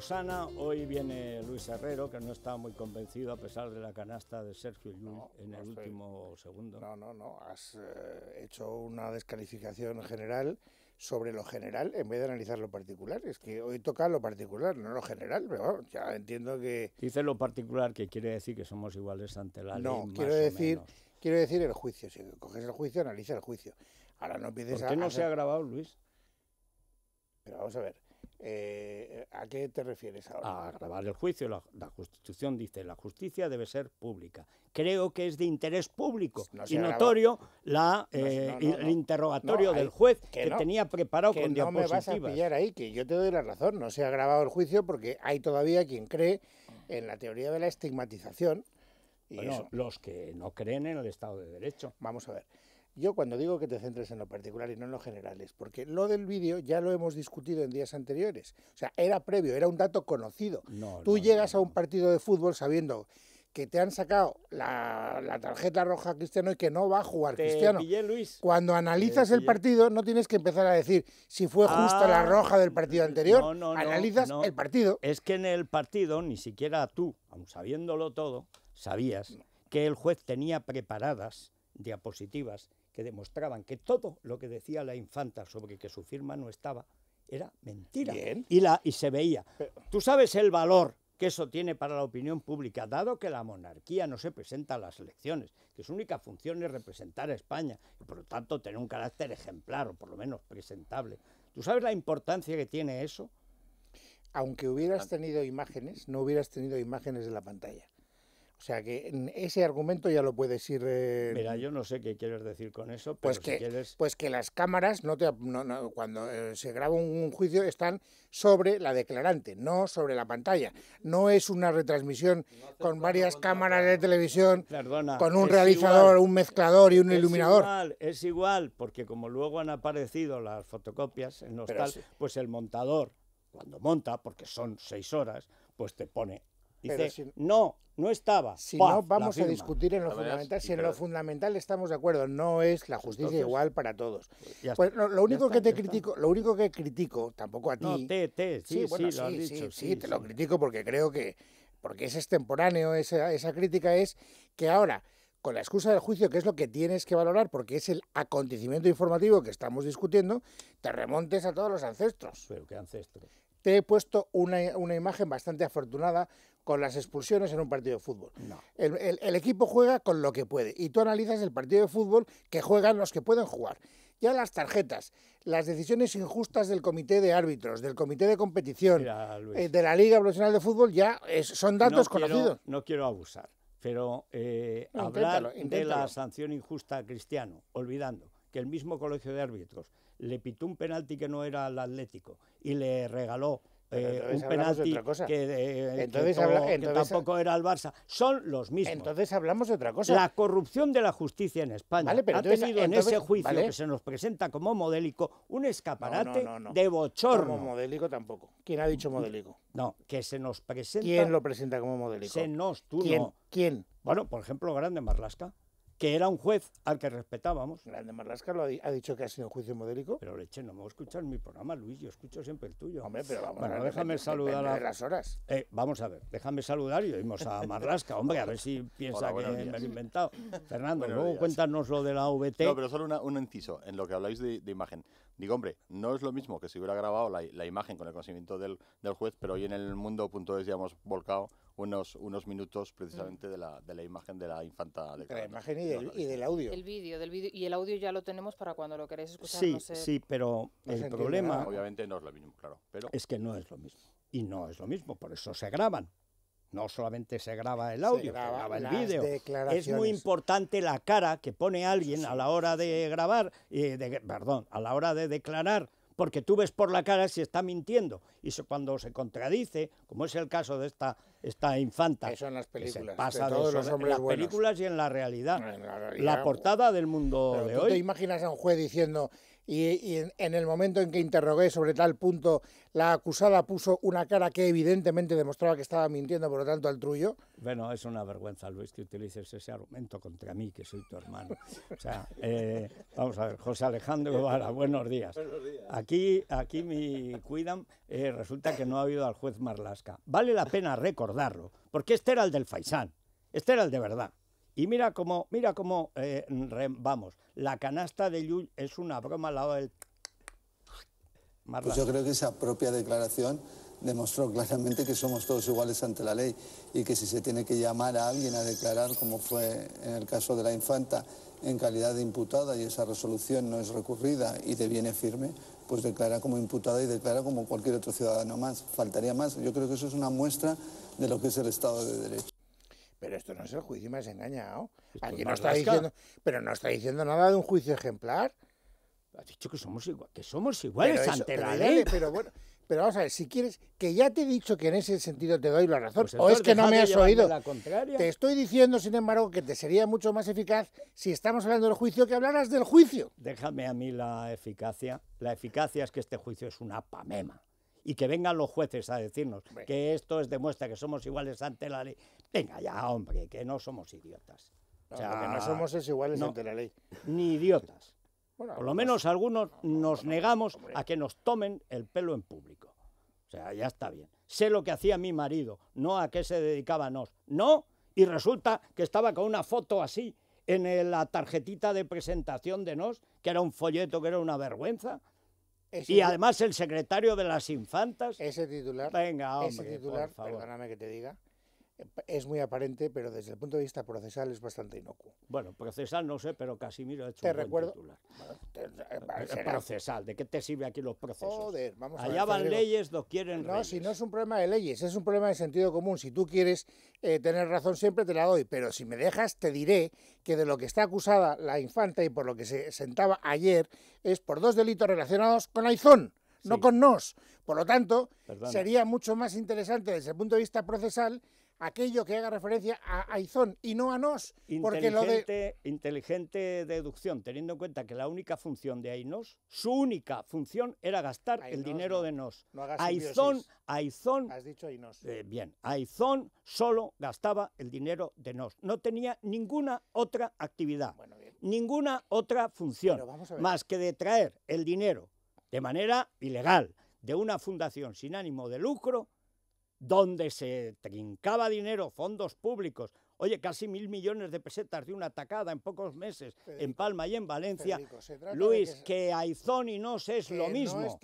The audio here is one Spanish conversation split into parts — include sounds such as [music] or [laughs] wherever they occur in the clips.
Rosana, hoy viene Luis Herrero, que no está muy convencido a pesar de la canasta de Sergio Llull en el último segundo. No, no, no, has eh, hecho una descalificación general sobre lo general en vez de analizar lo particular. Es que hoy toca lo particular, no lo general, pero ya entiendo que... Dice lo particular que quiere decir que somos iguales ante la no, ley. No, quiero decir... Quiero decir el juicio, si coges el juicio, analiza el juicio. Ahora no empieces ¿Por qué no se ha grabado, Luis? Pero vamos a ver, eh, ¿A qué te refieres ahora? A grabar el juicio. La, Constitución dice, la justicia debe ser pública. Creo que es de interés público y notorio eh, el interrogatorio del juez que, tenía preparado que con no me vas a pillar ahí, que yo te doy la razón. No se ha grabado el juicio porque hay todavía quien cree en la teoría de la estigmatización. Y los que no creen en el Estado de Derecho. Vamos a ver. Yo cuando digo que te centres en lo particular y no en lo general es porque lo del vídeo ya lo hemos discutido en días anteriores. O sea, era previo, era un dato conocido. Tú llegas a un partido de fútbol sabiendo que te han sacado la, tarjeta roja Cristiano y que no va a jugar Cristiano. Cuando analizas el partido, no tienes que empezar a decir si fue ah, justa la roja del partido anterior. No, no, analizas el partido. Es que en el partido, ni siquiera tú, aun sabiéndolo todo, sabías que el juez tenía preparadas diapositivas que demostraban que todo lo que decía la infanta sobre que su firma no estaba era mentira. Y, la, y se veía. Tú sabes el valor que eso tiene para la opinión pública, dado que la monarquía no se presenta a las elecciones, que su única función es representar a España y por lo tanto tener un carácter ejemplar o por lo menos presentable. ¿Tú sabes la importancia que tiene eso? Aunque hubieras tenido imágenes, no hubieras tenido imágenes de la pantalla. O sea que ese argumento ya lo puedes ir. Eh, Mira, yo no sé qué quieres decir con eso, pues pero pues que, si pues que las cámaras no te, cuando eh, se graba un, juicio están sobre la declarante, no sobre la pantalla. No es una retransmisión con varias cámaras de televisión, con un realizador, un mezclador y un es iluminador. Igual, es igual, porque como luego han aparecido las fotocopias en los pues el montador cuando monta, porque son seis horas, pues te pone no, no estaba. Si no, vamos a discutir en lo fundamental. Si en lo fundamental estamos de acuerdo, no es la justicia igual para todos. Pues, pues, lo, único que te critico, lo único que critico, tampoco a ti. te, sí, sí, lo sí, te lo critico porque creo que, porque es extemporáneo esa, esa crítica, es que ahora con la excusa del juicio, que es lo que tienes que valorar, porque es el acontecimiento informativo que estamos discutiendo, te remontes a todos los ancestros. Pero qué ancestros. Te he puesto una, una imagen bastante afortunada con las expulsiones en un partido de fútbol. El, equipo juega con lo que puede y tú analizas el partido de fútbol que juegan los que pueden jugar. Ya las tarjetas, las decisiones injustas del comité de árbitros, del comité de competición, eh, de la Liga Profesional de Fútbol, ya son datos conocidos. no quiero abusar, pero eh, hablar de la sanción injusta a Cristiano, olvidando que el mismo colegio de árbitros le pitó un penalti que no era al Atlético y le regaló eh, un penalti que, entonces, tampoco era el Barça. Son los mismos. Entonces hablamos de otra cosa. La corrupción de la justicia en España ha tenido en ese juicio que se nos presenta como modélico un escaparate no, no, no, de bochorno. Como modélico tampoco. ¿Quién ha dicho modélico? No, que se nos presenta. ¿Quién lo presenta como modélico? Se nos, tú ¿Quién? Bueno, por ejemplo, Grande Marlasca que era un juez al que respetábamos. Grande Marrasca, lo ha, dicho que ha sido un juicio modélico. Pero leche, no me voy a en mi programa, Luis, yo escucho siempre el tuyo. Hombre, pero vamos a ver, déjame saludar a... las horas. Eh, vamos a ver, déjame saludar y oímos a Marrasca, hombre, a ver si [laughs] piensa que me lo he inventado. [laughs] Fernando, luego cuéntanos lo de la VT. No, pero solo un inciso en lo que habláis de imagen. Digo, hombre, no es lo mismo que si hubiera grabado la, imagen con el conocimiento del, juez, pero hoy en el mundo.es ya hemos volcado unos, unos minutos precisamente mm. de la, de la imagen de la infanta. De, la imagen y del, audio. El vídeo, del vídeo. Y el audio ya lo tenemos para cuando lo queréis escuchar. Sí, sí, pero el problema... Obviamente no es lo mismo, claro. Pero... Es que no es lo mismo. Y no es lo mismo, por eso se graban. No solamente se graba el audio, se graba, el vídeo. Es muy importante la cara que pone alguien a la hora de grabar, perdón, a la hora de declarar, porque tú ves por la cara si está mintiendo. Y cuando se contradice, como es el caso de esta, esta infanta, las películas, que pasa en las películas y en la realidad. la, portada del mundo de hoy. ¿Te imaginas a un juez diciendo y, en, el momento en que interrogué sobre tal punto, la acusada puso una cara que evidentemente demostraba que estaba mintiendo, por lo tanto, al truyo. Bueno, es una vergüenza, Luis, que utilices ese argumento contra mí, que soy tu hermano. [laughs] O sea, eh, vamos a ver, José Alejandro Guevara, buenos días. Buenos días. Aquí, aquí me cuidan, eh, resulta que no ha habido al juez Marlasca. Vale la pena recordarlo, porque este era el del Faisán, este era el de verdad. Y mira cómo, mira cómo, eh, vamos, la canasta de Lluy es una broma al lado del... Pues yo creo que esa propia declaración demostró claramente que somos todos iguales ante la ley y que si se tiene que llamar a alguien a declarar, como fue en el caso de la infanta, en calidad de imputada y esa resolución no es recurrida y deviene firme, pues declara como imputada y declara como cualquier otro ciudadano más. Faltaría más. Yo creo que eso es una muestra de lo que es el Estado de Derecho. Pero esto no es el juicio más engañado. Aquí no está diciendo, pero no está diciendo nada de un juicio ejemplar. Ha dicho que somos igual, que somos iguales ante la ley. pero bueno, pero vamos a ver, si quieres, que ya te he dicho que en ese sentido te doy la razón, pues o es que no me has oído. te estoy diciendo, sin embargo, que te sería mucho más eficaz si estamos hablando del juicio que hablaras del juicio. Déjame a mí la eficacia. La eficacia es que este juicio es una pamema y que vengan los jueces a decirnos que esto es demuestra que somos iguales ante la ley. Venga ya, hombre, que no somos idiotas. o sea, que no somos es iguales ante la ley. Ni idiotas. Por lo menos pues, algunos nos negamos a que nos tomen el pelo en público. O sea, ya está bien. Sé lo que hacía mi marido, no a qué se dedicaba nos. No, y resulta que estaba con una foto así en la tarjetita de presentación de nos, que era un folleto que era una vergüenza y además el secretario de las infantas. Ese titular. Venga, hombre, ese titular, perdóname que te diga, es muy aparente, pero desde el punto de vista procesal es bastante inocuo. Bueno, procesal no sé, pero Casimiro ha hecho te recuerdo, eh, eh, procesal, ¿de qué te sirve aquí los procesos? vamos Allá van leyes, los quieren No, si no es un problema de leyes, es un problema de sentido común. Si tú quieres eh, tener razón siempre, te la doy, pero si me dejas, te diré que de lo que está acusada la infanta y por lo que se sentaba ayer es por dos delitos relacionados con Aizón no con nos. Por lo tanto, sería mucho más interesante desde el punto de vista procesal aquello que haga referencia a Aizón y no a nos. Porque lo de... Inteligente deducción, teniendo en cuenta que la única función de Aizón, su única función era gastar el dinero de nos. Aizón, Aizón... dicho eh, bien, Aizón solo gastaba el dinero de nos. No tenía ninguna otra actividad, ninguna otra función, más que de traer el dinero de manera ilegal de una fundación sin ánimo de lucro donde se trincaba dinero, fondos públicos, Oye, casi mil millones de pesetas de una atacada en pocos meses en Palma y en Valencia. Luis, que, y NOS es lo mismo.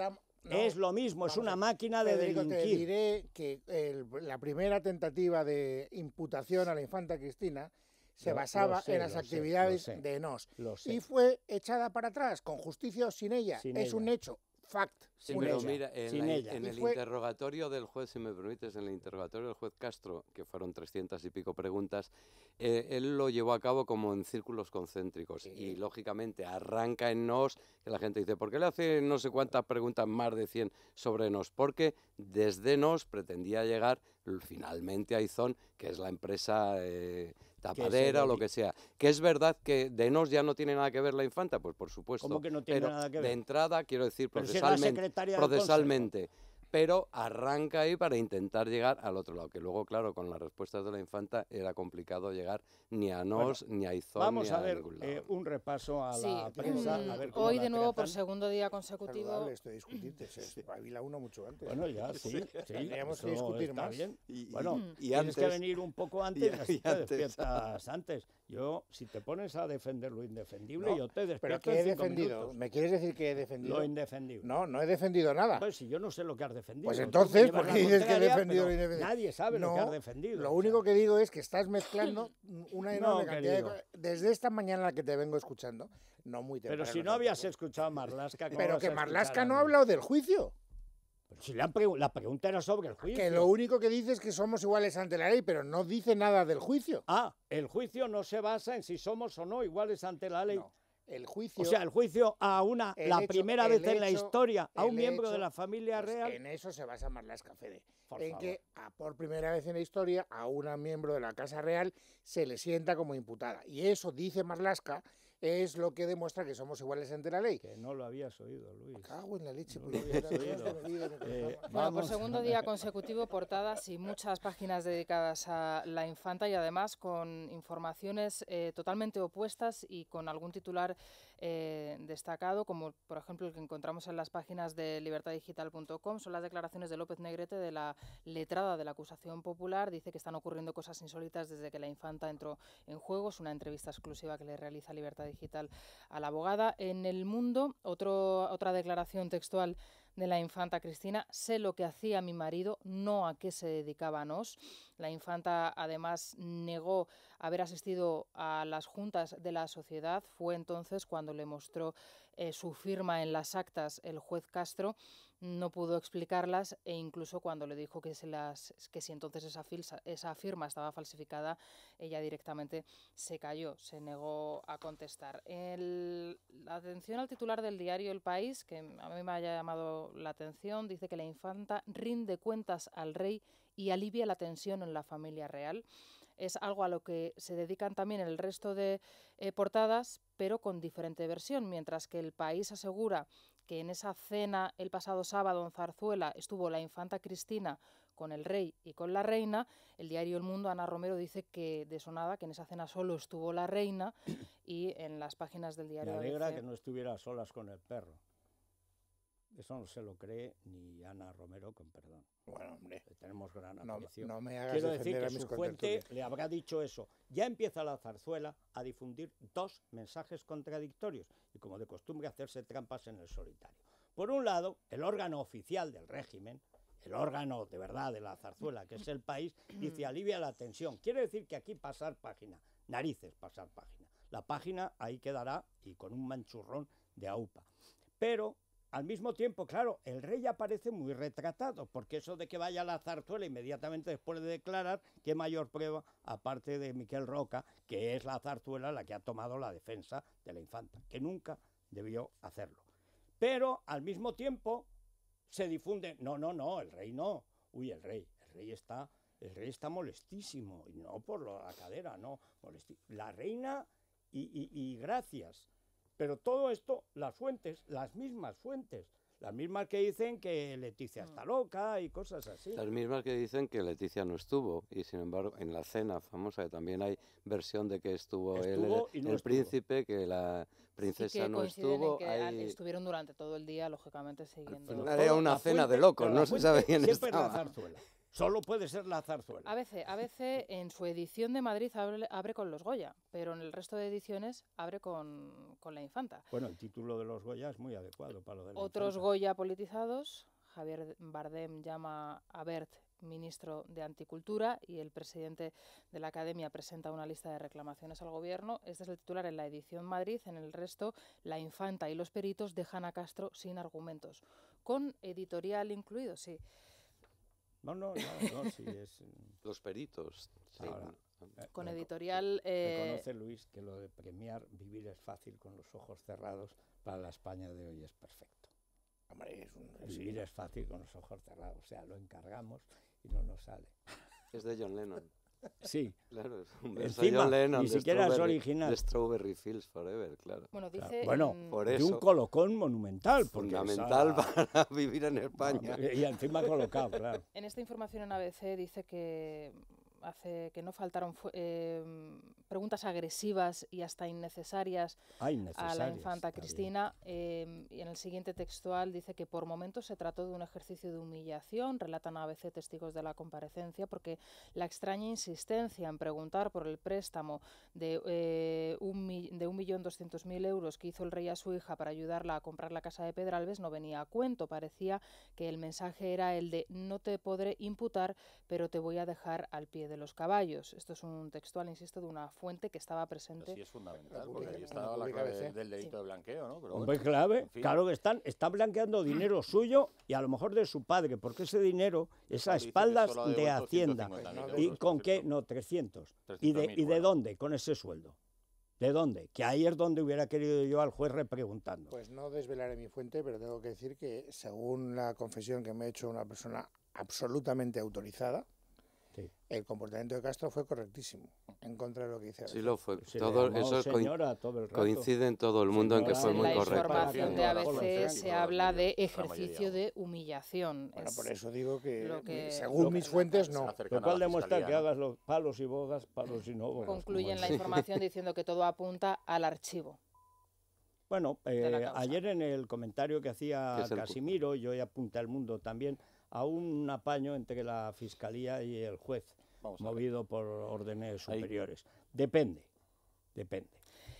es lo mismo, es una máquina de Federico, delinquir. diré que la primera tentativa de imputación a la infanta Cristina se basaba en las actividades de NOS, y fue echada para atrás con justicia o sin ella. es un hecho, fact. Sí, pero mira, en, el interrogatorio del juez, si me permites, en el interrogatorio del juez Castro, que fueron 300 y pico preguntas, eh, él lo llevó a cabo como en círculos concéntricos y lógicamente arranca en nos, que la gente dice, ¿por qué le hace no sé cuántas preguntas, más de 100 sobre nos? Porque desde nos pretendía llegar finalmente a Izón, que es la empresa eh, tapadera o lo que sea. Que es verdad que de nos ya no tiene nada que ver la infanta, pues por supuesto. ¿Cómo que no tiene nada que ver? De entrada, quiero decir, procesalmente procesalmente. pero arranca ahí para intentar llegar al otro lado, que luego, claro, con las respuestas de la infanta era complicado llegar ni a Nos, ni a Izón, Vamos ni a, a ver eh, un repaso a la prensa. Mm, hoy, de nuevo, por segundo día consecutivo... esto Bueno, ya, [laughs] sí, sí, que discutir más. Y, bueno, mm. y, antes. tienes que venir un poco antes, [laughs] antes. Yo, si te pones a defender lo indefendible, yo te despierto Pero que he defendido, ¿me quieres decir que he defendido? Lo indefendible. No, no he defendido nada. Pues si yo no sé lo que has defendido. Pues entonces, ¿por qué dices que he defendido lo indefendible? Nadie sabe lo que has defendido. Lo único que digo es que estás mezclando [laughs] una enorme cantidad Desde esta mañana la que te vengo escuchando, no muy temprano. Pero si no habías escuchado a Marlaska, Pero que Marlaska no ha hablado del juicio si la, la, pregunta era sobre el juicio. Que lo único que dice es que somos iguales ante la ley, pero no dice nada del juicio. Ah, el juicio no se basa en si somos o no iguales ante la ley. No, el juicio. O sea, el juicio a una, la primera vez en la historia, a un miembro de la familia pues real. En eso se basa Marlaska Fede. en que por primera vez en la historia a un miembro de la Casa Real se le sienta como imputada. Y eso dice Marlaska es lo que demuestra que somos iguales ante la ley. Que no lo habías oído, Luis. cago en la leche. Eh, bueno, por pues segundo día consecutivo, portadas y muchas páginas dedicadas a la infanta y además con informaciones eh, totalmente opuestas y con algún titular eh, destacado, como por ejemplo el que encontramos en las páginas de libertaddigital.com, son las declaraciones de López Negrete de la letrada de la acusación popular. Dice que están ocurriendo cosas insólitas desde que la infanta entró en juego. Es una entrevista exclusiva que le realiza Libertad Digital a la abogada. En el mundo, otro, otra declaración textual de la infanta Cristina. Sé lo que hacía mi marido, no a qué se dedicábamos. La infanta además negó haber asistido a las juntas de la sociedad. Fue entonces cuando le mostró eh, su firma en las actas el juez Castro no pudo explicarlas e incluso cuando le dijo que, se las, que si entonces esa, esa firma estaba falsificada, ella directamente se cayó, se negó a contestar. la atención al titular del diario El País, que a mí me haya llamado la atención, dice que la infanta rinde cuentas al rey y alivia la tensión en la familia real. Es algo a lo que se dedican también el resto de eh, portadas, pero con diferente versión, mientras que el país asegura que en esa cena el pasado sábado en Zarzuela estuvo la infanta Cristina con el rey y con la reina, el diario El Mundo, Ana Romero, dice que de que en esa cena solo estuvo la reina y en las páginas del diario... Me alegra que no estuviera solas con el perro. Eso no se lo cree ni Ana Romero, con perdón. Bueno, hombre. Eh, tenemos gran aprecio. No, me hagas Quiero decir que su fuente le habrá dicho eso. Ya empieza la zarzuela a difundir dos mensajes contradictorios y, como de costumbre, hacerse trampas en el solitario. Por un lado, el órgano oficial del régimen, el órgano de verdad de la zarzuela, que es el país, dice alivia la tensión. Quiere decir que aquí pasar página, narices pasar página. La página ahí quedará y con un manchurrón de aupa. Pero al mismo tiempo, claro, el rey aparece muy retratado, porque eso de que vaya a la zarzuela inmediatamente después de declarar, qué mayor prueba, aparte de Miquel Roca, que es la zarzuela la que ha tomado la defensa de la infanta, que nunca debió hacerlo. Pero al mismo tiempo se difunde, no, no, no, el rey no, uy, el rey, el rey está, el rey está molestísimo, y no por la cadera, no, molestísimo. La reina y gracias pero todo esto, las fuentes, las mismas fuentes, las mismas que dicen que Leticia está mm. loca y cosas así. Las mismas que dicen que Leticia no estuvo y sin embargo en la cena famosa que también hay versión de que estuvo, él, el príncipe, que la princesa no estuvo. Que Estuvieron durante todo el día, lógicamente, siguiendo. Era una cena de locos, no se sabe quién estaba. Solo puede ser la zarzuela. A veces, a veces en su edición de Madrid abre, con los Goya, pero en el resto de ediciones abre con, la Infanta. Bueno, el título de los Goya es muy adecuado para lo de Otros Goya politizados, Javier Bardem llama a Bert ministro de Anticultura y el presidente de la Academia presenta una lista de reclamaciones al gobierno. Este es el titular en la edición Madrid. En el resto, la infanta y los peritos dejan a Castro sin argumentos. Con editorial incluido, sí. No, no, no, no sí, es... [laughs] Mm. Los peritos. con eh, editorial... Eh... Luis que lo de premiar vivir es fácil con los ojos cerrados para la España de hoy es perfecto. Hombre, es un... Vivir es fácil con los ojos cerrados, o sea, lo encargamos y no nos sale. Es de John Lennon. Sí. [laughs] es un Encima, ni siquiera es original. De Strawberry Fields Forever, claro. Bueno, dice, un colocón monumental. Fundamental para [laughs] vivir en España. [laughs] Y encima colocado, claro. En esta información en ABC dice que hace que no faltaron em, preguntas agresivas y hasta innecesarias, ah, a la infanta Cristina. Em, y en el siguiente textual dice que por momentos se trató de un ejercicio de humillación, relatan a veces testigos de la comparecencia, porque la extraña insistencia en preguntar por el préstamo de, eh, un, 1.200.000 euros que hizo el rey a su hija para ayudarla a comprar la casa de Pedralbes no venía a cuento. Parecía que el mensaje era el de no te podré imputar, pero te voy a dejar al pie de los caballos. Esto es un textual, insisto, de una fuente que estaba presente. Sí, es fundamental, porque ahí estaba la clave del, delito de blanqueo, ¿no? clave, claro que están, están blanqueando dinero [clears throat] suyo y a lo mejor de su padre, porque ese dinero pues es a espaldas de Hacienda. Pues ¿Y con qué? No, 300. ¿Y, de, ¿Y de dónde? Con ese sueldo. ¿De dónde? Que ahí es donde hubiera querido yo al juez repreguntando. Pues no desvelaré mi fuente, pero tengo que decir que según la confesión que me ha hecho una persona absolutamente autorizada, el comportamiento de Castro fue correctísimo, en contra de lo que dice. Sí, lo fue. eso todo el coincide en todo el mundo en que fue muy correcto. la información de ABC se, habla de ejercicio de humillación. por eso digo que, según mis fuentes, no. Lo cual demuestra que hagas los palos y bogas, palos y no Concluyen la información [laughs] diciendo que todo apunta al archivo. Bueno, eh, ayer en el comentario que hacía Casimiro, yo ya apunta al mundo también, a un apaño entre la Fiscalía y el juez, movido por órdenes superiores. Depende, depende.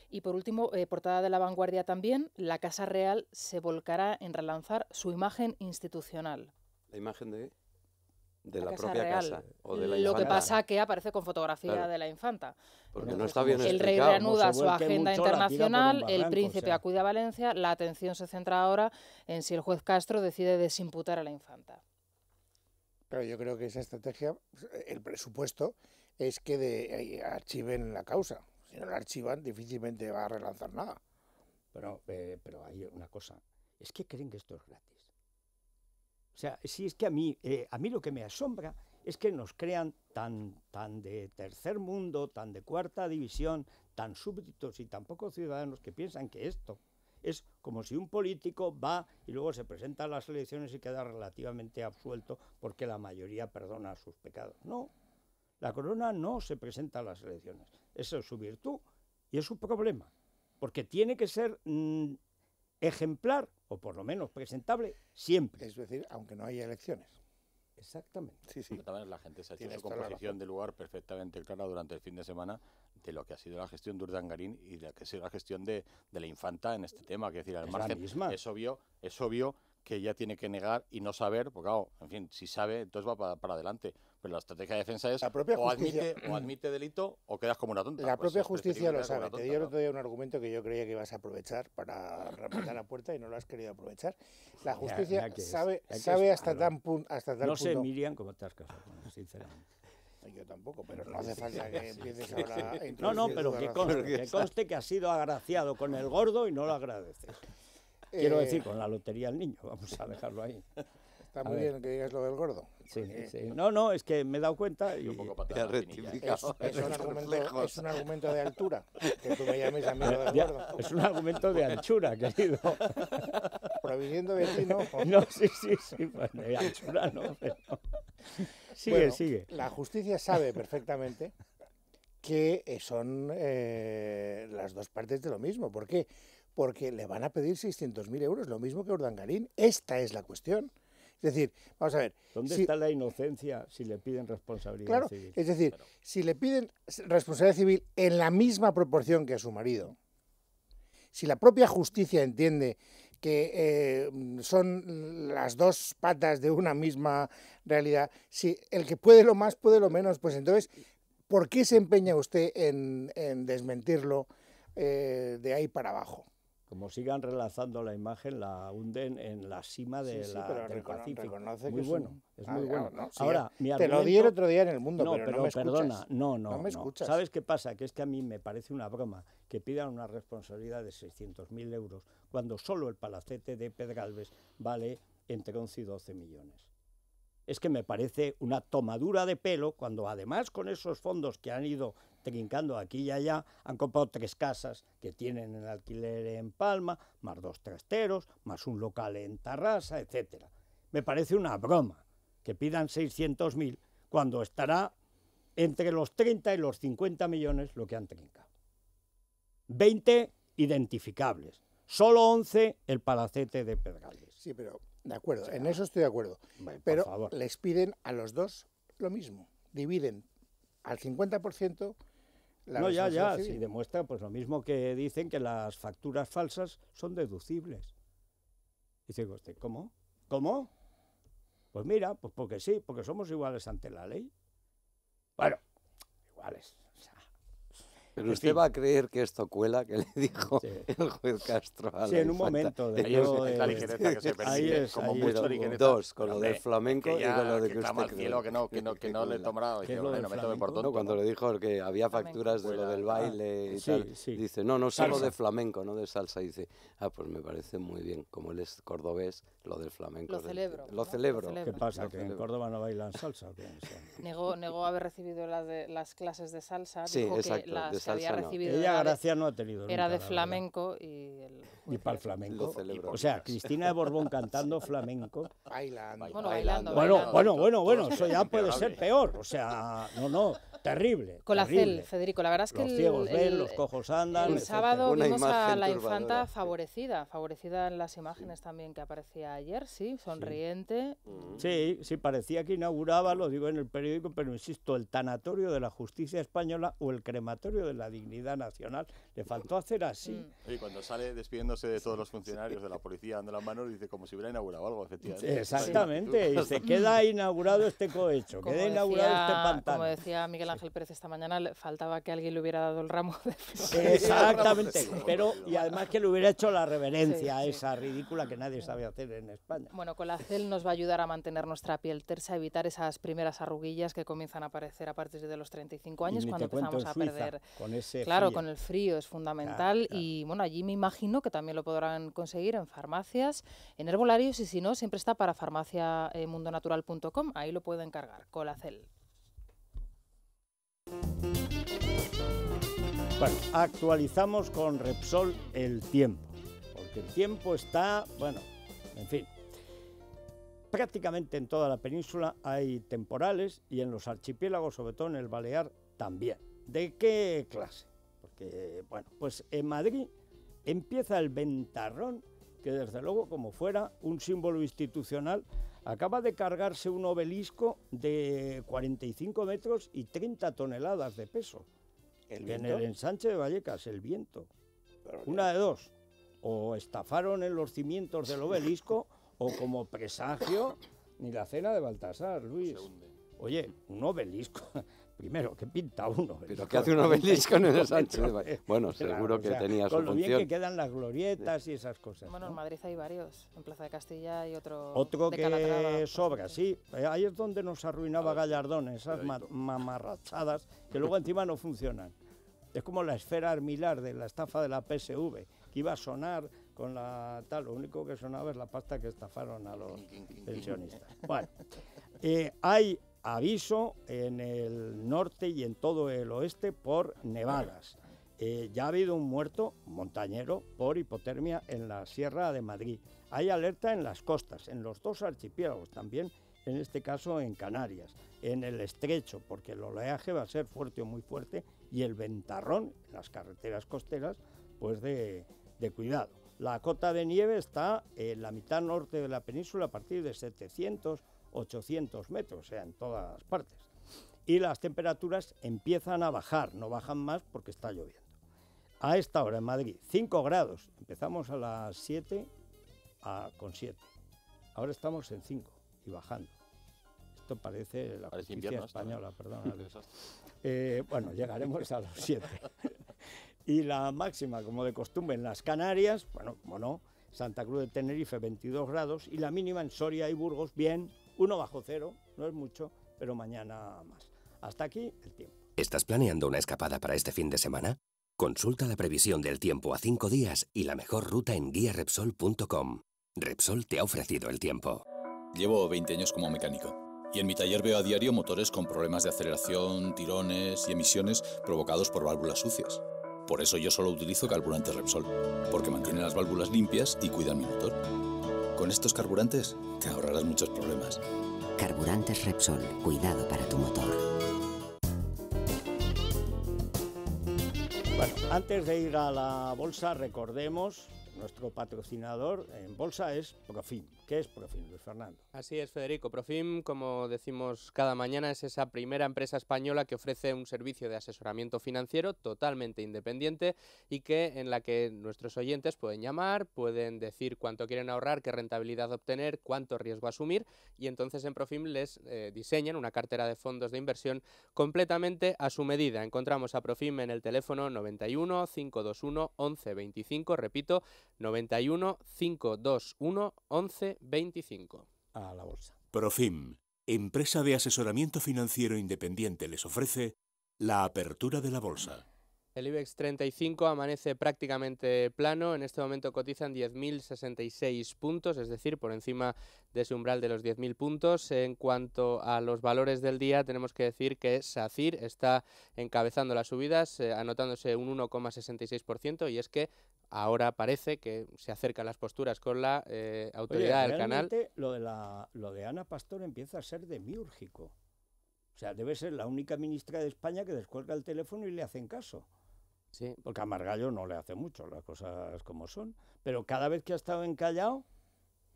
Y por último, eh, portada de la vanguardia también, la Casa Real se volcará en relanzar su imagen institucional. ¿La imagen de de la, propia casa o Lo que pasa que aparece con fotografía de la infanta. Porque no pues está bien El rey reanuda su agenda internacional, el príncipe acude a Valencia, la atención se centra ahora en si el juez Castro decide desimputar a la infanta. Pero yo creo que esa estrategia, pues, el presupuesto, es que de, eh, archiven la causa. Si no la archivan, difícilmente va a relanzar nada. Pero, eh, pero hay una cosa, es que creen que esto es gratis. O sea, si es que a mí, eh, a mí lo que me asombra es que nos crean tan, tan de tercer mundo, tan de cuarta división, tan súbditos y tan pocos ciudadanos que piensan que esto es como si un político va y luego se presenta a las elecciones y queda relativamente absuelto porque la mayoría perdona sus pecados. No, la corona no se presenta a las elecciones. Esa es su virtud y es su problema, porque tiene que ser mm, ejemplar o por lo menos presentable siempre. Es decir, aunque no haya elecciones. Exactamente. Sí, sí. la gente se ha composición de lugar perfectamente clara durante el fin de semana de lo que ha sido la gestión de Urdangarín y de lo que ha sido la gestión de, la infanta en este tema. Que decir, al es margen, es obvio, es obvio que ella tiene que negar y no saber, porque en fin, si sabe, entonces va para, adelante. Pero la estrategia de defensa es propia o, admite, o [clears throat] admite delito o quedas como una tonta. La pues propia justicia lo sabe. te dio otro día un argumento que yo creía que ibas a aprovechar para rematar la puerta y no lo has querido aprovechar. La justicia sabe, sabe hasta, tan hasta tal punto... No sé, Miriam, cómo estás casado, sinceramente yo tampoco, pero no hace falta que empieces ahora a No, no, pero que conste, que ha sido agraciado con el gordo y no lo agradeces. Quiero eh, decir, con la lotería al niño, vamos a dejarlo ahí. Está muy bien que digas lo del gordo. Sí, sí. No, no, es que me he dado cuenta y... Un poco patada, es, [laughs] un argumento, es, un argumento, de altura, que tú me llames amigo del gordo. Es un argumento de anchura, querido. Proviniendo de ti, ¿no? [laughs] No, sí, sí, sí, pues, de anchura no, pero... Sigue, sigue. La justicia sabe perfectamente que eh, son eh, las dos partes de lo mismo. ¿Por qué? Porque le van a pedir 600.000 euros, lo mismo que Garín. Esta es la cuestión. Es decir, vamos a ver. ¿Dónde está la inocencia si le piden responsabilidad claro, Es decir, si le piden responsabilidad civil en la misma proporción que a su marido, si la propia justicia entiende que eh, son las dos patas de una misma realidad. Si el que puede lo más puede lo menos, pues entonces, ¿por qué se empeña usted en, desmentirlo eh, de ahí para abajo? Como sigan relanzando la imagen, la hunden en la cima del Pacífico. Muy es bueno, muy ah, bueno. te lo di el otro día en el mundo, no, pero, no me perdona, escuchas. no, no, no ¿Sabes qué pasa? Que es que a mí me parece una broma que pidan una responsabilidad de 600.000 euros cuando solo el palacete de Pedralbes vale entre 11 y 12 millones es que me parece una tomadura de pelo cuando además con esos fondos que han ido trincando aquí y allá, han comprado tres casas que tienen el alquiler en Palma, más dos trasteros, más un local en Tarrasa, etc. Me parece una broma que pidan 600.000 cuando estará entre los 30 y los 50 millones lo que han trincado. 20 identificables, solo 11 el palacete de Pedrales. Sí, pero de acuerdo, en eso estoy de acuerdo. pero les piden a los dos lo mismo. Dividen al 50% la No, ya, ya, si demuestra pues lo mismo que dicen que las facturas falsas son deducibles. Dice usted, ¿cómo? ¿Cómo? Pues mira, pues porque sí, porque somos iguales ante la ley. Bueno, iguales. Pero usted va a creer que esto cuela, que le [laughs] dijo el juez Castro a la Sí, en un momento. De Ellos, es la ligereza que se [laughs] percibe, como mucho ligereza. Dos, con lo del flamenco y con lo de que, que cielo, que no, que no, [laughs] que no le he tomado. Que no me tome por tonto. cuando le dijo que había facturas de lo del ah. baile y tal, dice, no, no, solo de flamenco, no de salsa. Y dice, ah, pues me parece muy bien, como él es cordobés, lo del flamenco. Lo celebro. Lo celebro. ¿Qué pasa, que en Córdoba no bailan salsa? Negó haber recibido las clases de salsa, Sí, que las había recibido. Ella gracia no ha tenido. Era de flamenco y, el, y para el flamenco. o sea, Cristina de Borbón cantando [laughs] flamenco. Bailando. Bueno, bueno, bueno, bueno, eso ya puede ser peor. O sea, no, no, terrible. cel, Federico, la verdad es que los ciegos ven, los cojos andan. El sábado vimos a la infanta favorecida, favorecida en las imágenes también que aparecía ayer, sí, sonriente. Mm. Sí, sí, parecía que inauguraba, lo digo en el periódico, pero insisto, el tanatorio de la justicia española o el crematorio de la dignidad nacional. Le faltó hacer así. Y mm. cuando sale despidiéndose de todos los funcionarios de la policía dando la mano, dice como si hubiera inaugurado algo, efectivamente. Exactamente, y se queda inaugurado este cohecho, queda inaugurado este pantano. Como decía Miguel Ángel Pérez esta mañana, faltaba que alguien le hubiera dado el ramo de Exactamente, pero y además que le hubiera hecho la reverencia a esa ridícula que nadie sabe hacer en España. Bueno, con la CEL nos va a ayudar a mantener nuestra piel tersa, evitar esas primeras arruguillas que comienzan a aparecer a partir de los 35 años cuando empezamos a perder Claro, con el frío es fundamental y bueno, allí me imagino que también lo podrán conseguir en farmacias, en herbolarios y si no, siempre está para farmaciamundonatural.com, eh, ahí lo pueden cargar, Colacel. Bueno, actualizamos con Repsol el tiempo, porque el tiempo está, bueno, en fin, prácticamente en toda la península hay temporales y en los archipiélagos, sobre todo en el Balear, también. ¿De qué clase? Porque, bueno, pues en Madrid empieza el ventarrón, que desde luego, como fuera un símbolo institucional, acaba de cargarse un obelisco de 45 metros y 30 toneladas de peso. ¿El En el ensanche de Vallecas, el viento. Una de dos. O estafaron en los cimientos del obelisco, o como presagio, ni la cena de Baltasar, Luis. Oye, un obelisco primero, ¿qué pinta uno? Pero ¿qué hace un obelisco en el Sánchez? [laughs] Bueno, seguro que tenía su función. Con lo bien que quedan las glorietas y esas cosas. Bueno, en Madrid hay varios, en Plaza de Castilla hay otro. Otro que sobra, sí. Eh, ahí es donde nos arruinaba Gallardón, esas mamarrachadas que luego encima no funcionan. Es como la esfera armilar de la estafa de la PSV, que iba a sonar con la tal, lo único que sonaba es la pasta que estafaron a los pensionistas. Bueno, eh, hay aviso en el norte y en todo el oeste por nevadas. Eh, ya ha habido un muerto montañero por hipotermia en la Sierra de Madrid. Hay alerta en las costas, en los dos archipiélagos también, en este caso en Canarias, en el estrecho, porque el oleaje va a ser fuerte o muy fuerte, y el ventarrón en las carreteras costeras, pues de, de cuidado. La cota de nieve está en la mitad norte de la península a partir de 700 800 metros, o sea, en todas partes. Y las temperaturas empiezan a bajar, no bajan más porque está lloviendo. A esta hora en Madrid, 5 grados, empezamos a las 7 con 7. Ahora estamos en 5 y bajando. Esto parece la parece española, perdón. [laughs] Eh, bueno, llegaremos a los 7. [laughs] y la máxima, como de costumbre, en las Canarias, bueno, como no, Santa Cruz de Tenerife 22 grados y la mínima en Soria y Burgos, bien, uno bajo cero, no es mucho, pero mañana más. Hasta aquí el tiempo. ¿Estás planeando una escapada para este fin de semana? Consulta la previsión del tiempo a cinco días y la mejor ruta en guiarepsol.com. Repsol te ha ofrecido el tiempo. Llevo 20 años como mecánico y en mi taller veo a diario motores con problemas de aceleración, tirones y emisiones provocados por válvulas sucias. Por eso yo solo utilizo carburantes Repsol, porque mantiene las válvulas limpias y cuida mi motor. Con estos carburantes te ahorrarás muchos problemas. Carburantes Repsol, cuidado para tu motor. Bueno, antes de ir a la bolsa, recordemos, nuestro patrocinador en bolsa es Profim. ¿Qué es Profim, Luis Fernando. Así es, Federico. Profim, como decimos cada mañana, es esa primera empresa española que ofrece un servicio de asesoramiento financiero totalmente independiente y que en la que nuestros oyentes pueden llamar, pueden decir cuánto quieren ahorrar, qué rentabilidad obtener, cuánto riesgo asumir y entonces en Profim les eh, diseñan una cartera de fondos de inversión completamente a su medida. Encontramos a Profim en el teléfono 91 521 1125, repito, 91 521 11 25. A la bolsa. Profim, empresa de asesoramiento financiero independiente, les ofrece la apertura de la bolsa. El IBEX 35 amanece prácticamente plano, en este momento cotizan 10.066 puntos, es decir, por encima de ese umbral de los 10.000 puntos. En cuanto a los valores del día, tenemos que decir que SACIR está encabezando las subidas, eh, anotándose un 1,66%, y es que Ahora parece que se acercan las posturas con la eh, autoridad del canal. Lo de, lo de Ana Pastor empieza a ser demiúrgico. O sea, debe ser la única ministra de España que descuelga el teléfono y le hacen caso. Sí. Porque a Margallo no le hace mucho, las cosas como son. Pero cada vez que ha estado encallado,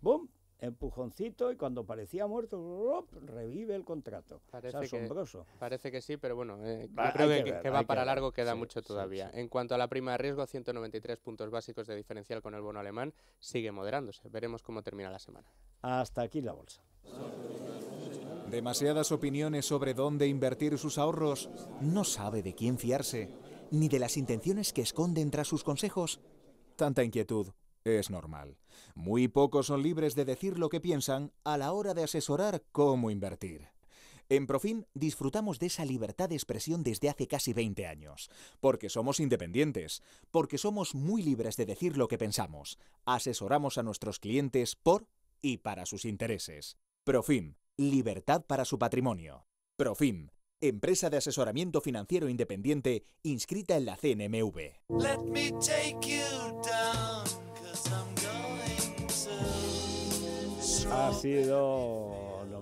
¡bum! empujoncito y cuando parecía muerto, revive el contrato. Parece asombroso. Que, parece que sí, pero bueno, eh, creo que, que, va para largo, queda mucho todavía. En cuanto a la prima de riesgo, 193 puntos básicos de diferencial con el bono alemán, sigue moderándose. Veremos cómo termina la semana. Hasta aquí la bolsa. Demasiadas opiniones sobre dónde invertir sus ahorros. No sabe de quién fiarse, ni de las intenciones que esconden tras sus consejos. Tanta inquietud es normal. Muy pocos son libres de decir lo que piensan a la hora de asesorar cómo invertir. En Profim disfrutamos de esa libertad de expresión desde hace casi 20 años, porque somos independientes, porque somos muy libres de decir lo que pensamos, asesoramos a nuestros clientes por y para sus intereses. Profim, libertad para su patrimonio. Profim, empresa de asesoramiento financiero independiente inscrita en la CNMV. ha ah, sido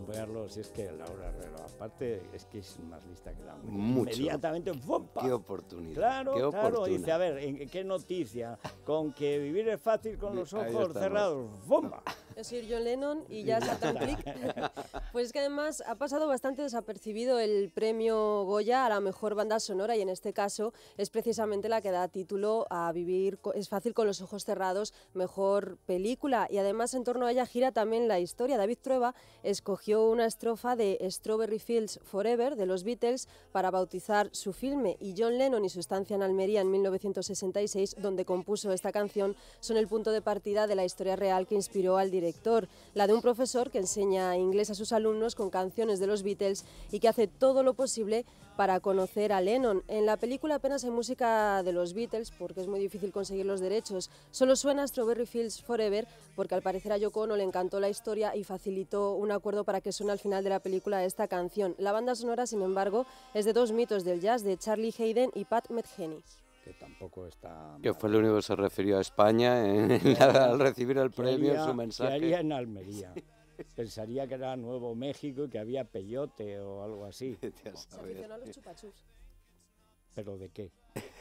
verlos, si es que Laura Herrero, aparte, es que es más lista que la Mucho. Inmediatamente, bomba ¡Qué oportunidad! Claro, qué dice, a ver, ¿en ¿qué noticia? Con que vivir es fácil con los ojos cerrados, ¡bomba! Es ir John Lennon y ya está clic. [laughs] Pues es que además ha pasado bastante desapercibido el premio Goya a la mejor banda sonora y en este caso es precisamente la que da título a Vivir es fácil con los ojos cerrados, mejor película. Y además en torno a ella gira también la historia. David Trueba escogió una estrofa de Strawberry Fields Forever de los Beatles para bautizar su filme y John Lennon y su estancia en Almería en 1966, donde compuso esta canción, son el punto de partida de la historia real que inspiró al director, la de un profesor que enseña inglés a sus alumnos con canciones de los Beatles y que hace todo lo posible para conocer a Lennon. En la película apenas hay música de los Beatles porque es muy difícil conseguir los derechos. Solo suena Strawberry Fields Forever porque al parecer a Yoko le encantó la historia y facilitó un acuerdo para que suene al final de la película esta canción. La banda sonora, sin embargo, es de dos mitos del jazz de Charlie Hayden y Pat Metheny. Que tampoco está. fue el único que se refirió a España [laughs] al recibir el premio, en su mensaje. en Almería. [laughs] [laughs] pensaría que era Nuevo México y que había peyote o algo así. [laughs] ¿Pero de qué?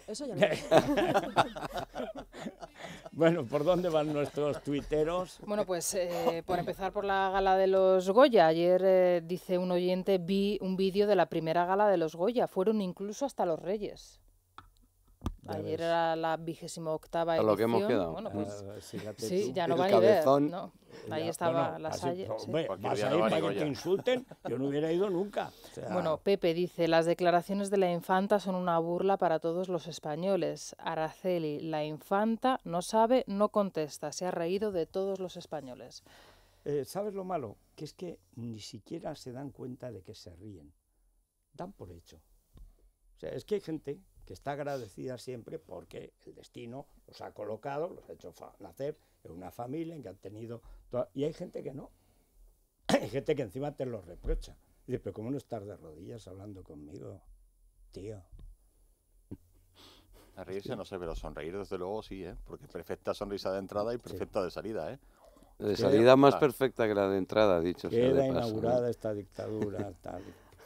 Eso ya no. [laughs] bueno, ¿por dónde van nuestros tuiteros? Bueno, pues eh, por empezar por la gala de los Goya. Ayer, eh, dice un oyente, vi un vídeo de la primera gala de los Goya. Fueron incluso hasta los Reyes. Ayer era la vigésima octava edición. lo que hemos quedado. Pues, ah, sí, ya no va a Ahí estaba la Salle. que insulten, yo no hubiera ido nunca. Bueno, Pepe dice, las declaraciones de la infanta son una burla para todos los españoles. Araceli, la infanta no sabe, no contesta, se ha reído de todos los españoles. Eh, ¿Sabes lo malo? Que es que ni siquiera se dan cuenta de que se ríen. Dan por hecho. O sea, es que hay gente que está agradecida siempre porque el destino los ha colocado, los ha hecho nacer en una familia en que han tenido y hay gente que no. [clears throat] Hay gente que encima te lo reprocha. dice, pero ¿cómo no estar de rodillas hablando conmigo, tío? A reírse no sé, pero sonreír desde luego sí, ¿eh? Porque perfecta sonrisa de entrada y perfecta de salida, ¿eh? De salida más ah. perfecta que la de entrada, dicho Queda sea de inaugurada esta dictadura, [laughs] tal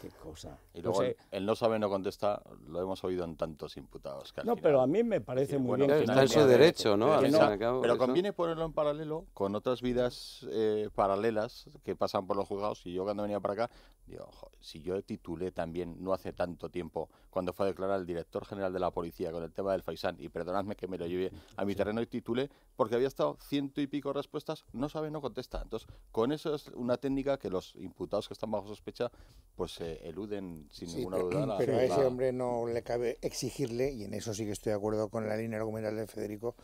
cosa. Y luego el, no sabe, no contesta, lo hemos oído en tantos imputados. no, pero a mí me parece muy bueno, bien. su derecho, ¿no? pero conviene ponerlo en paralelo con otras vidas eh, paralelas que pasan por los juzgados. Y yo cuando venía para acá, digo, si yo titulé también no hace tanto tiempo, cuando fue a declarar el director general de la policía con el tema del Faisán, y perdonadme que me lo lleve a mi terreno y titulé, porque había estado ciento y pico respuestas, no sabe, no contesta. Entonces, con eso es una técnica que los imputados que están bajo sospecha, pues... se eh, eluden sin ninguna duda. Pero, a ese hombre no le cabe exigirle, y en eso sí que estoy de acuerdo con la línea argumental de Federico,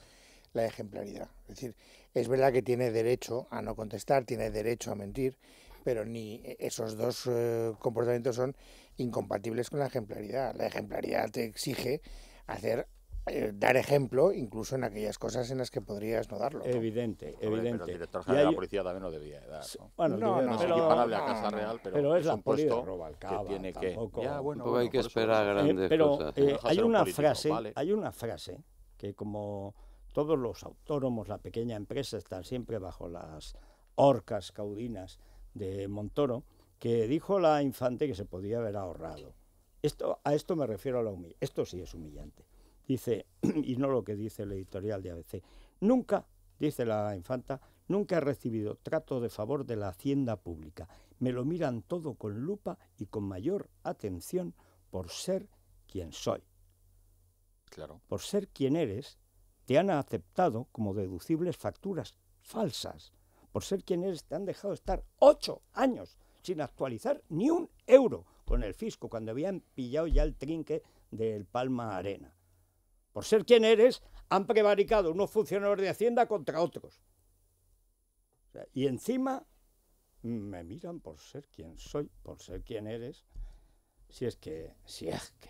la ejemplaridad. Es decir, es verdad que tiene derecho a no contestar, tiene derecho a mentir, pero ni esos dos eh, comportamientos son incompatibles con la ejemplaridad. La ejemplaridad te exige hacer eh, dar ejemplo incluso en aquellas cosas en las que podrías no darlo. Evidente, evidente. Pero, el director general de la policía también lo debía dar. ¿no? Bueno, no, no, es equiparable a Casa Real, pero, es, es, un puesto que tiene que... Ya, bueno, hay que esperar grandes eh, cosas. pero, eh, hay, una frase, hay una frase que como todos los autónomos, la pequeña empresa, están siempre bajo las orcas caudinas de Montoro, que dijo la infante que se podía haber ahorrado. Esto, a esto me refiero a la humillación. Esto sí es humillante. Dice, y no lo que dice el editorial de ABC, nunca, dice la infanta, nunca he recibido trato de favor de la hacienda pública. Me lo miran todo con lupa y con mayor atención por ser quien soy. Claro. Por ser quien eres, te han aceptado como deducibles facturas falsas. Por ser quien eres, te han dejado estar ocho años sin actualizar ni un euro con el fisco, cuando habían pillado ya el trinque del Palma Arena por ser quien eres, han prevaricado unos funcionarios de Hacienda contra otros. y encima me miran por ser quien soy, por ser quien eres, si es que, si es que.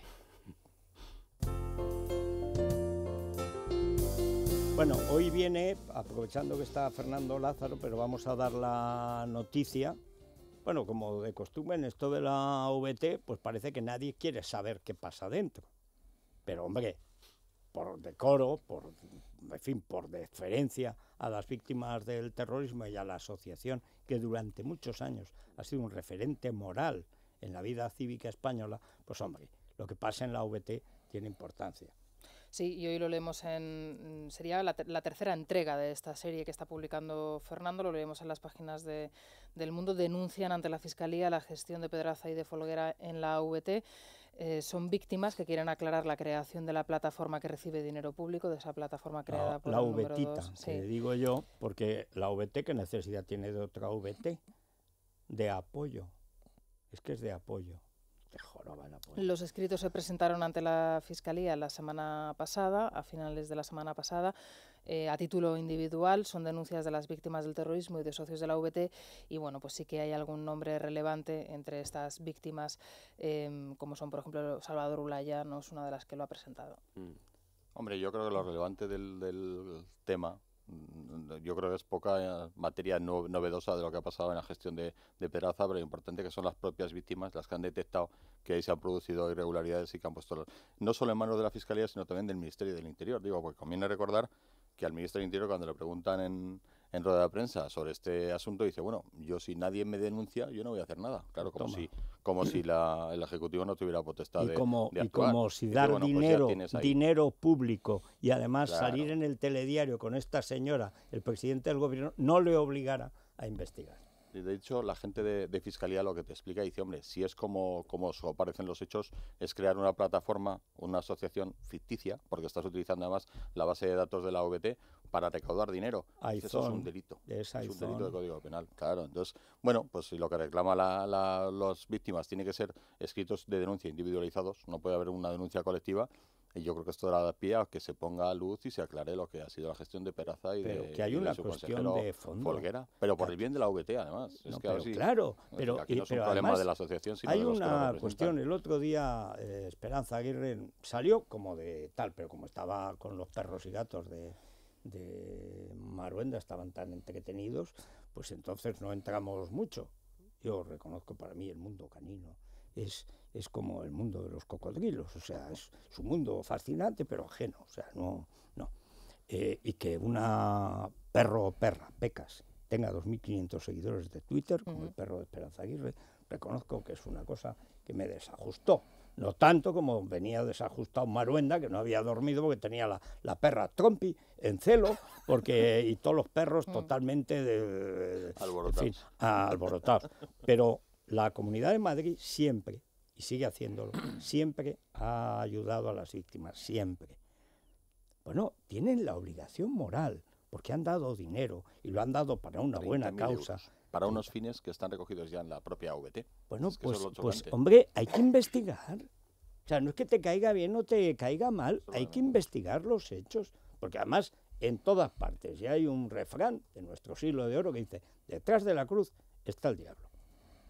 Bueno, hoy viene, aprovechando que está Fernando Lázaro, pero vamos a dar la noticia. Bueno, como de costumbre en esto de la VT, pues parece que nadie quiere saber qué pasa dentro. Pero hombre, por decoro, por, en fin, por deferencia a las víctimas del terrorismo y a la asociación que durante muchos años ha sido un referente moral en la vida cívica española, pues hombre, lo que pasa en la VT tiene importancia. Sí, y hoy lo leemos en. Sería la, tercera entrega de esta serie que está publicando Fernando, lo leemos en las páginas de, del Mundo. Denuncian ante la Fiscalía la gestión de Pedraza y de Folguera en la AVT. Eh, son víctimas que quieren aclarar la creación de la plataforma que recibe dinero público, de esa plataforma creada por la el VTita, digo yo, porque la VT, ¿qué necesidad tiene de otra VT? De apoyo. Es que es de apoyo. Los escritos se presentaron ante la Fiscalía la semana pasada, a finales de la semana pasada. Eh, a título individual, son denuncias de las víctimas del terrorismo y de socios de la VT y bueno, pues sí que hay algún nombre relevante entre estas víctimas, em, como son por ejemplo Salvador Ulaya, no es una de las que lo ha presentado. Mm. Hombre, yo creo que lo relevante del, del tema mm, yo creo que es poca eh, materia novedosa de lo que ha pasado en la gestión de, de Peraza, pero lo importante que son las propias víctimas las que han detectado que ahí se han producido irregularidades y que han puesto no solo en manos de la Fiscalía, sino también del Ministerio del Interior. Digo, porque conviene recordar que al ministro del Interior cuando le preguntan en, en rueda de prensa sobre este asunto dice, bueno, yo si nadie me denuncia, yo no voy a hacer nada. Claro, como si como si [clears throat] el Ejecutivo no tuviera potestad como, Y como si dar pues dinero, dinero público y además salir en el telediario con esta señora, el presidente del gobierno, no le obligara a investigar de hecho, la gente de, Fiscalía lo que te explica dice, hombre, si es como, como aparecen los hechos, es crear una plataforma, una asociación ficticia, porque estás utilizando además la base de datos de la OBT para recaudar dinero. Pues eso es un delito. Es, es un delito de código penal, claro. Entonces, bueno, pues si lo que reclama las víctimas tiene que ser escritos de denuncia individualizados, no puede haber una denuncia colectiva, y yo creo que esto dará pie a que se ponga a luz y se aclare lo que ha sido la gestión de Peraza y pero que hay una cuestión de fondo. Folguera, pero por el bien de la VT, además. claro, pero, la asociación, hay una cuestión. El otro día eh, Esperanza Aguirre salió como de tal, pero como estaba con los perros y gatos de, de Maruenda, estaban tan entretenidos, pues entonces no entramos mucho. Yo reconozco para mí el mundo canino es, es como el mundo de los cocodrilos, o sea, es, su un mundo fascinante pero ajeno, o sea, no, no. Eh, y que una perro o perra, pecas, tenga 2.500 seguidores de Twitter, como el perro de Esperanza Aguirre, reconozco que es una cosa que me desajustó. No tanto como venía desajustado Maruenda, que no había dormido porque tenía la, perra Trompi en celo, porque, y todos los perros [laughs] mm. totalmente de, alborotados. Pero la Comunidad de Madrid siempre, y sigue haciéndolo, siempre ha ayudado a las víctimas, siempre. Bueno, tienen la obligación moral, porque han dado dinero y lo han dado para una buena causa. para unos fines que están recogidos ya en la propia UBT. Bueno, pues, pues hombre, hay que investigar. O sea, no es que te caiga bien o te caiga mal, hay que investigar los hechos, porque además en todas partes, ya hay un refrán de nuestro siglo de oro que dice, detrás de la cruz está el diablo.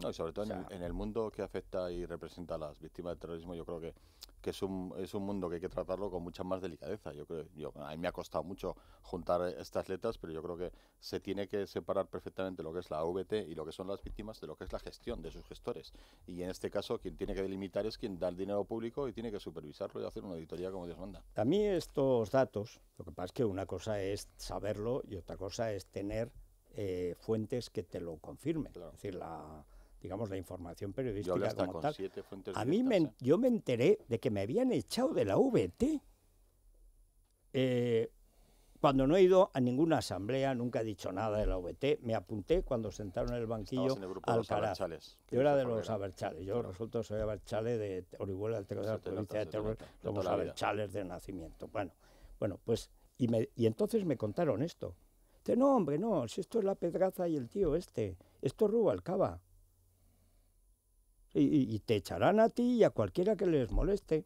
No, y sobre todo en, el, mundo que afecta y representa a las víctimas de terrorismo, yo creo que, que es, un, es un mundo que hay que tratarlo con mucha más delicadeza. Yo creo, yo, a mí me ha costado mucho juntar estas letras, pero yo creo que se tiene que separar perfectamente lo que es la AVT y lo que son las víctimas de lo que es la gestión de sus gestores. Y en este caso, quien tiene que delimitar es quien da el dinero público y tiene que supervisarlo y hacer una auditoría como Dios manda. A mí estos datos, lo que pasa es que una cosa es saberlo y otra cosa es tener eh, fuentes que te lo confirmen. Es decir, la digamos, la información periodística como tal. a mí me, ¿eh? yo me enteré de que me habían echado de la VT eh, cuando no he ido a ninguna asamblea, nunca he dicho nada de la VT, me apunté cuando sentaron en el banquillo al Yo era de los Aberchales, yo resulta soy Aberchale de Orihuela de la provincia de Teruel, somos Aberchales de nacimiento. Bueno, bueno, pues, y, y entonces me contaron esto. Dice, no, hombre, no, si esto es la pedraza y el tío este, esto es Rubalcaba y, te echarán a ti y a cualquiera que les moleste.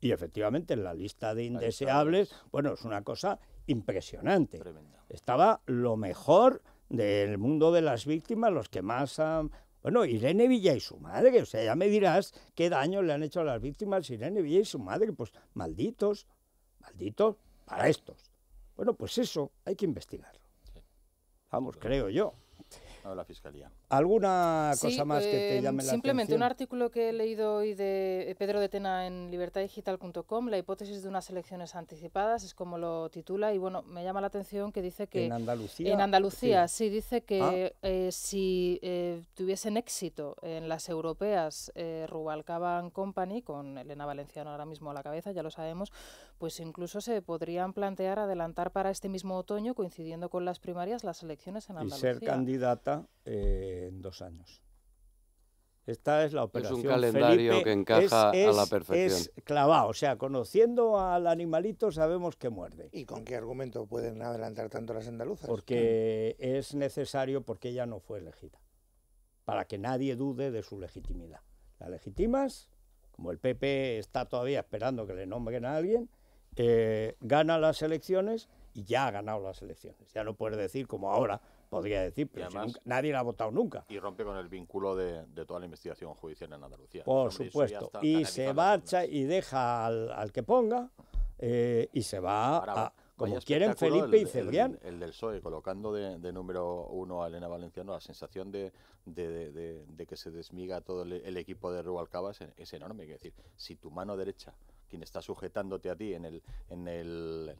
Y efectivamente en la lista de indeseables, bueno, es una cosa impresionante. Estaba lo mejor del mundo de las víctimas, los que más han... Bueno, Irene Villa y su madre, o sea, ya me dirás qué daño le han hecho a las víctimas Irene Villa y su madre, pues malditos, malditos para estos. Bueno, pues eso hay que investigarlo. Vamos, creo yo de la Fiscalía. ¿Alguna cosa más que te em, llame la simplemente atención? Simplemente un artículo que he leído hoy de eh, Pedro de Tena en libertaddigital.com, la hipótesis de unas elecciones anticipadas, es como lo titula, y bueno, me llama la atención que dice que... En Andalucía. En Andalucía, sí, dice que ah. eh, si eh, tuviesen éxito en las europeas Rubalcaba Company, con Elena Valenciano ahora mismo a la cabeza, ya lo sabemos, pues incluso se podrían plantear adelantar para este mismo otoño, coincidiendo con las primarias, las elecciones en Andalucía. Y ser candidata eh, en dos años. Esta es la operación. Es un calendario que encaja a la perfección. Es clavado, o sea, conociendo al animalito sabemos que muerde. ¿Y con qué argumento pueden adelantar tanto las andaluzas? Porque es necesario, porque ella no fue elegida. Para que nadie dude de su legitimidad. La legitimas, como el PP está todavía esperando que le nombren a alguien, eh, gana las elecciones y ya ha ganado las elecciones. Ya no puedes decir como ahora, podría decir, pero nadie la ha votado nunca. Y rompe con el vínculo de, toda la investigación judicial en Andalucía. Por supuesto. Y se marcha y deja al, que ponga eh, y se va Como quieren Felipe y Cebrián. El, del PSOE, colocando de, número uno a Elena Valenciano, la sensación de, que se desmiga todo el, equipo de Rubalcaba es, enorme. Es decir, si tu mano derecha quien está sujetándote a ti en, el,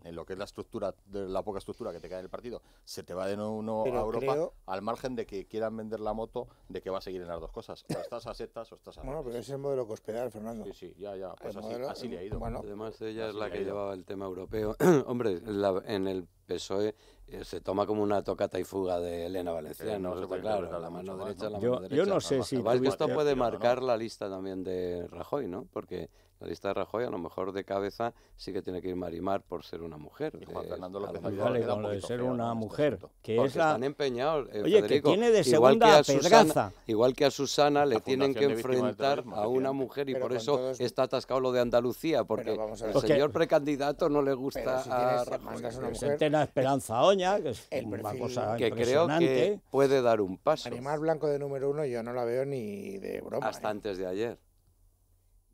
en, lo que es la estructura, de la poca estructura que te cae en el partido, se te va de uno a Europa al margen de que quieran vender la moto, de que va a seguir en las dos cosas. O estás a setas o estás a... Bueno, pero es el modelo que Fernando. Sí, sí, ya, ya. Pues así, le ha ido. Además, ella es la que llevaba el tema europeo. [clears throat] Hombre, en el PSOE eh, se toma como una tocata y fuga de Elena Valenciano, eh, no claro, la mano derecha, la mano Yo no sé si... Esto puede marcar la lista también de Rajoy, ¿no? Porque la lista de Rajoy, a lo mejor de cabeza sí que tiene que ir Marimar por ser una mujer. Juan eh, lo ser una mujer. Este que es la... Eh, Oye, que tiene de segunda igual que a Susana, igual que a Susana le tienen que enfrentar a una mujer y por eso está atascado lo de Andalucía, porque el señor precandidato no le gusta si a Rajoy. Esperanza Oña, que es una cosa que creo que puede dar un paso. Marimar Blanco de número uno yo no la veo ni de broma. Hasta ¿eh? antes de ayer.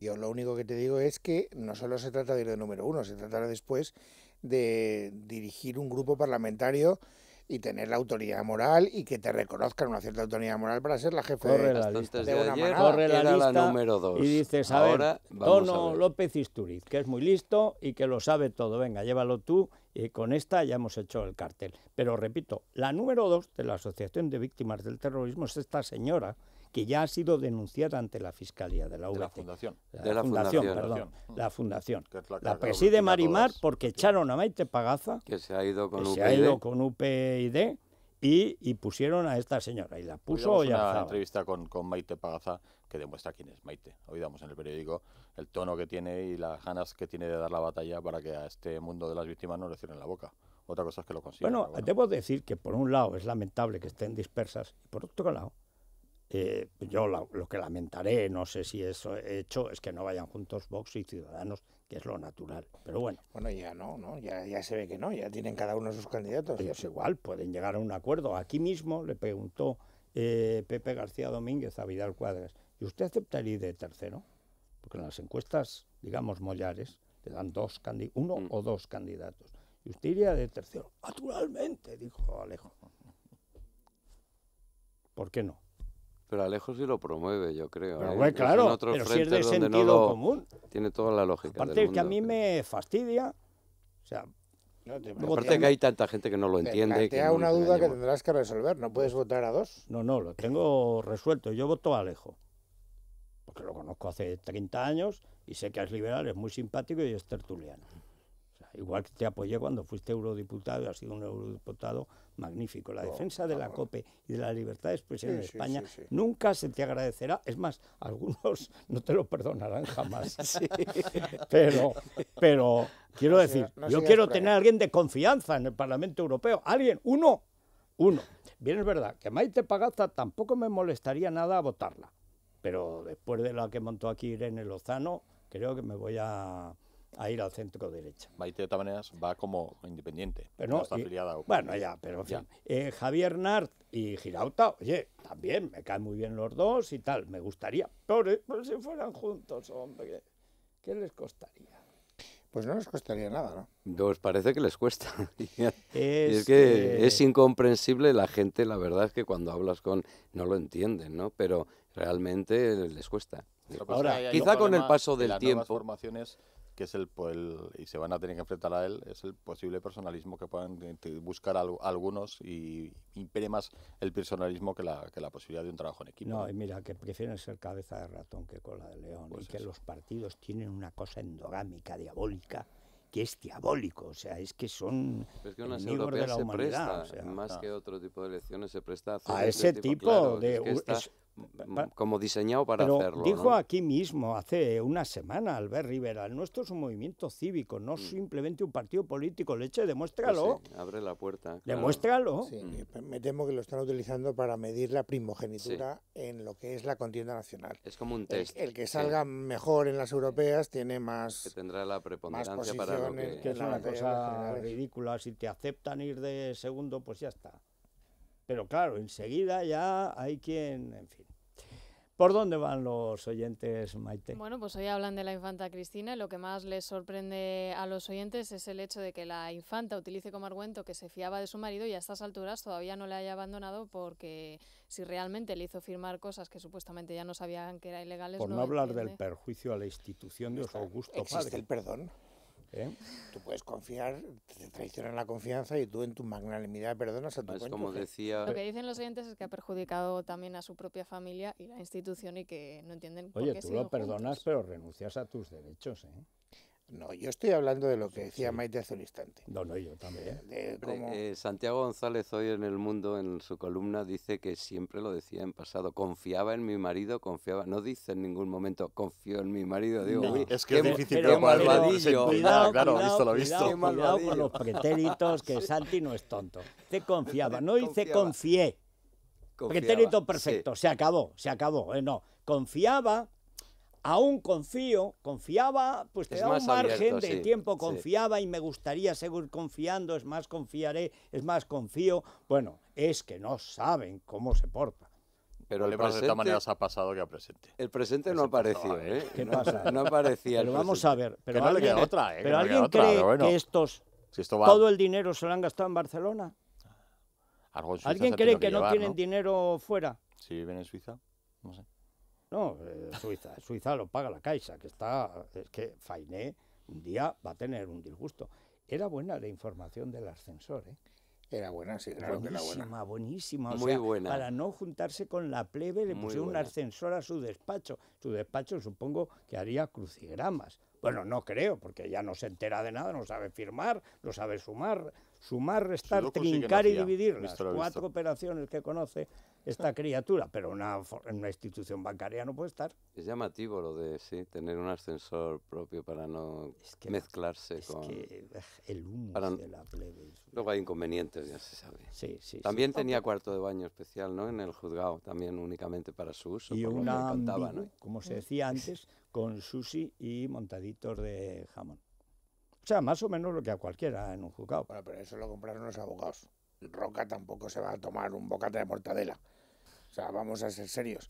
Yo lo único que te digo es que no solo se trata de ir de número uno, se tratará después de dirigir un grupo parlamentario y tener la autoridad moral y que te reconozcan una cierta autoridad moral para ser la jefe la de, lista. de, una ayer, corre la, lista número dos. Y dices, Ahora, ver, Tono López Isturiz, que es muy listo y que lo sabe todo. Venga, llévalo tú y con esta ya hemos hecho el cartel. Pero repito, la número dos de la Asociación de Víctimas del Terrorismo es esta señora, que ya ha sido denunciada ante la Fiscalía de la UGT. De la Fundación. La, de la Fundación, perdón. La Fundación. la, mm. preside Marimar porque echaron a Maite Pagaza, que se ha ido con, y, y, pusieron a esta señora, y la puso Hoy ya. una entrevista con, Maite Pagaza que demuestra quién es Maite. Hoy damos en el periódico el tono que tiene y las ganas que tiene de dar la batalla para que a este mundo de las víctimas no le cierren la boca. Otra cosa es que lo consigan. Bueno, bueno, debo decir que por un lado es lamentable que estén dispersas, y por otro lado eh, yo lo que lamentaré, no sé si eso he hecho, es que no vayan juntos Vox y Ciudadanos, que es lo natural. Pero bueno. Bueno, ya no, ¿no? Ya, se ve que no, ya tienen cada uno sus candidatos. es igual, pueden llegar a un acuerdo. Aquí mismo le preguntó eh, Pepe García Domínguez a Vidal Cuadras, ¿y usted aceptaría de tercero? Porque en las encuestas, digamos, mollares, le dan dos uno mm. o dos candidatos. ¿Y usted iría de tercero? Naturalmente, dijo Alejo. ¿Por qué no? Pero Alejo sí lo promueve, yo creo. Pero, ¿eh? claro, pero si es de sentido común. Tiene toda la lógica. Aparte del mundo, que a mí me fastidia, o sea, Aparte que hay tanta gente que no lo entiende. Te plantea una duda que tendrás que resolver. ¿No puedes votar a dos? No, no, lo tengo resuelto. Yo voto a Alejo. Porque lo conozco hace 30 años y sé que es liberal, es muy simpático y es tertuliano. Igual que te apoyé cuando fuiste eurodiputado y has sido un eurodiputado magnífico. La oh, defensa de la COPE y de la libertad de expresión en España nunca se te agradecerá. Es más, algunos [laughs] no te lo perdonarán jamás. [laughs] pero, quiero decir, yo quiero tener a alguien de confianza en el Parlamento Europeo. Alguien, uno, uno. Bien, es verdad que Maite Pagaza tampoco me molestaría nada votarla. Pero después de la que montó aquí Irene Lozano, creo que me voy a a ir al centro derecha. Maite de todas maneras va como independiente, no, Bueno, ya, pero en fin. Eh, Javier Nart y Girauta, oye, también me caen muy bien los dos y tal, me gustaría, pero, pues si fueran juntos, hombre, ¿qué les costaría? Pues no les costaría nada, ¿no? Pues parece que les cuesta. [laughs] es, que es incomprensible la gente, la verdad es que cuando hablas con... no lo entienden, ¿no? Pero realmente les cuesta. Ahora, quizá con el paso del tiempo... Formaciones que es pues, el, y se van a tener que enfrentar a él, es el posible personalismo que puedan eh, buscar algunos y impere más el personalismo que la, que la posibilidad de un trabajo en equipo. No, mira, que prefieren ser cabeza de ratón que cola de león, pues y que los partidos tienen una cosa endogámica, diabólica, que es diabólico, o sea, es que son es que de la se presta, más ah. que otro tipo de elecciones se presta a, este ese tipo, de como diseñado para Pero hacerlo. Dijo aquí mismo hace una semana Albert Rivera, el nuestro es un movimiento cívico, no mm. simplemente un partido político. Leche, demuéstralo. Pues abre la puerta. Demuéstralo. Me temo que lo están utilizando para medir la primogenitura en lo que es la contienda nacional. Es como un test. El, que salga mejor en las europeas tiene más. tendrá la preponderancia para lo que es una cosa ridícula. Si te aceptan ir de segundo, pues ya está. Pero claro, enseguida ya hay quien, en fin. ¿Por dónde van los oyentes, Maite? Bueno, pues hoy hablan de la infanta Cristina lo que más les sorprende a los oyentes es el hecho de que la infanta utilice como argumento que se fiaba de su marido y a estas alturas todavía no le haya abandonado porque si realmente le hizo firmar cosas que supuestamente ya no sabían que eran ilegales... Por no, hablar del perjuicio a la institución de augusto padre. ¿Existe el perdón? ¿eh? Tú puedes confiar, te traicionan la confianza y tú en tu magnanimidad perdonas a tu pues Lo que dicen los oyentes es que ha perjudicado también a su propia familia y la institución y que no entienden por qué tú lo perdonas, pero renuncias a tus derechos, ¿eh? No, yo estoy hablando de lo que decía Maite hace un instante. No, no, yo también. ¿eh? De, eh, Santiago González hoy en El Mundo, en su columna, dice que siempre lo decía en pasado. Confiaba en mi marido, confiaba. No dice en ningún momento, confío en mi marido. Digo, es que qué, es difícil. Qué, pero, malvadillo. Cuidado, claro, cuidado, visto lo visto. Cuidado, cuidado con los pretéritos, que [laughs] Santi no es tonto. Te confiaba, no dice confié. pretérito perfecto, se acabó, se acabó. Eh, no, confiaba aún confío, confiaba, pues te da un margen de tiempo, confiaba y me gustaría seguir confiando, es más confiaré, es más confío. Bueno, es que no saben cómo se porta. Pero el presente, de ha pasado que a presente. El presente no, ha apareció, ¿eh? ¿eh? ¿Qué pasa? No, aparecía. Pero vamos a ver. Pero alguien, alguien cree que estos todo el dinero se lo han gastado en Barcelona. ¿Alguien cree que, no tienen dinero fuera? Si viven en Suiza. No sé. No, eh, Suiza, [laughs] Suiza lo paga la Caixa, que está, es que Fainé un día va a tener un disgusto. Era buena la información del ascensor, ¿eh? Era buena, sí, claro que era buena. Buenísima, Muy buena. Para no juntarse con la plebe, le pusieron un ascensor a su despacho. Su despacho supongo que haría crucigramas. Bueno, no creo, porque ya no se entera de nada, no sabe firmar, no sabe sumar. Sumar, restar, trincar y dividir. Las cuatro operaciones que conoce esta criatura, pero en una institución bancaria no puede estar. Es llamativo lo de sí, tener un ascensor propio para no mezclarse con… mezclarse es Que el humo de la plebe. Luego hay inconvenientes, ya se sabe. también tenía cuarto de baño especial, ¿no? En el juzgado, también únicamente para su uso. Y una como se decía antes, con sushi y montaditos de jamón. O sea, más o menos lo que a cualquiera en un juzgado. pero eso lo compraron los abogados. Roca tampoco se va a tomar un bocate de mortadela. O sea, vamos a ser serios.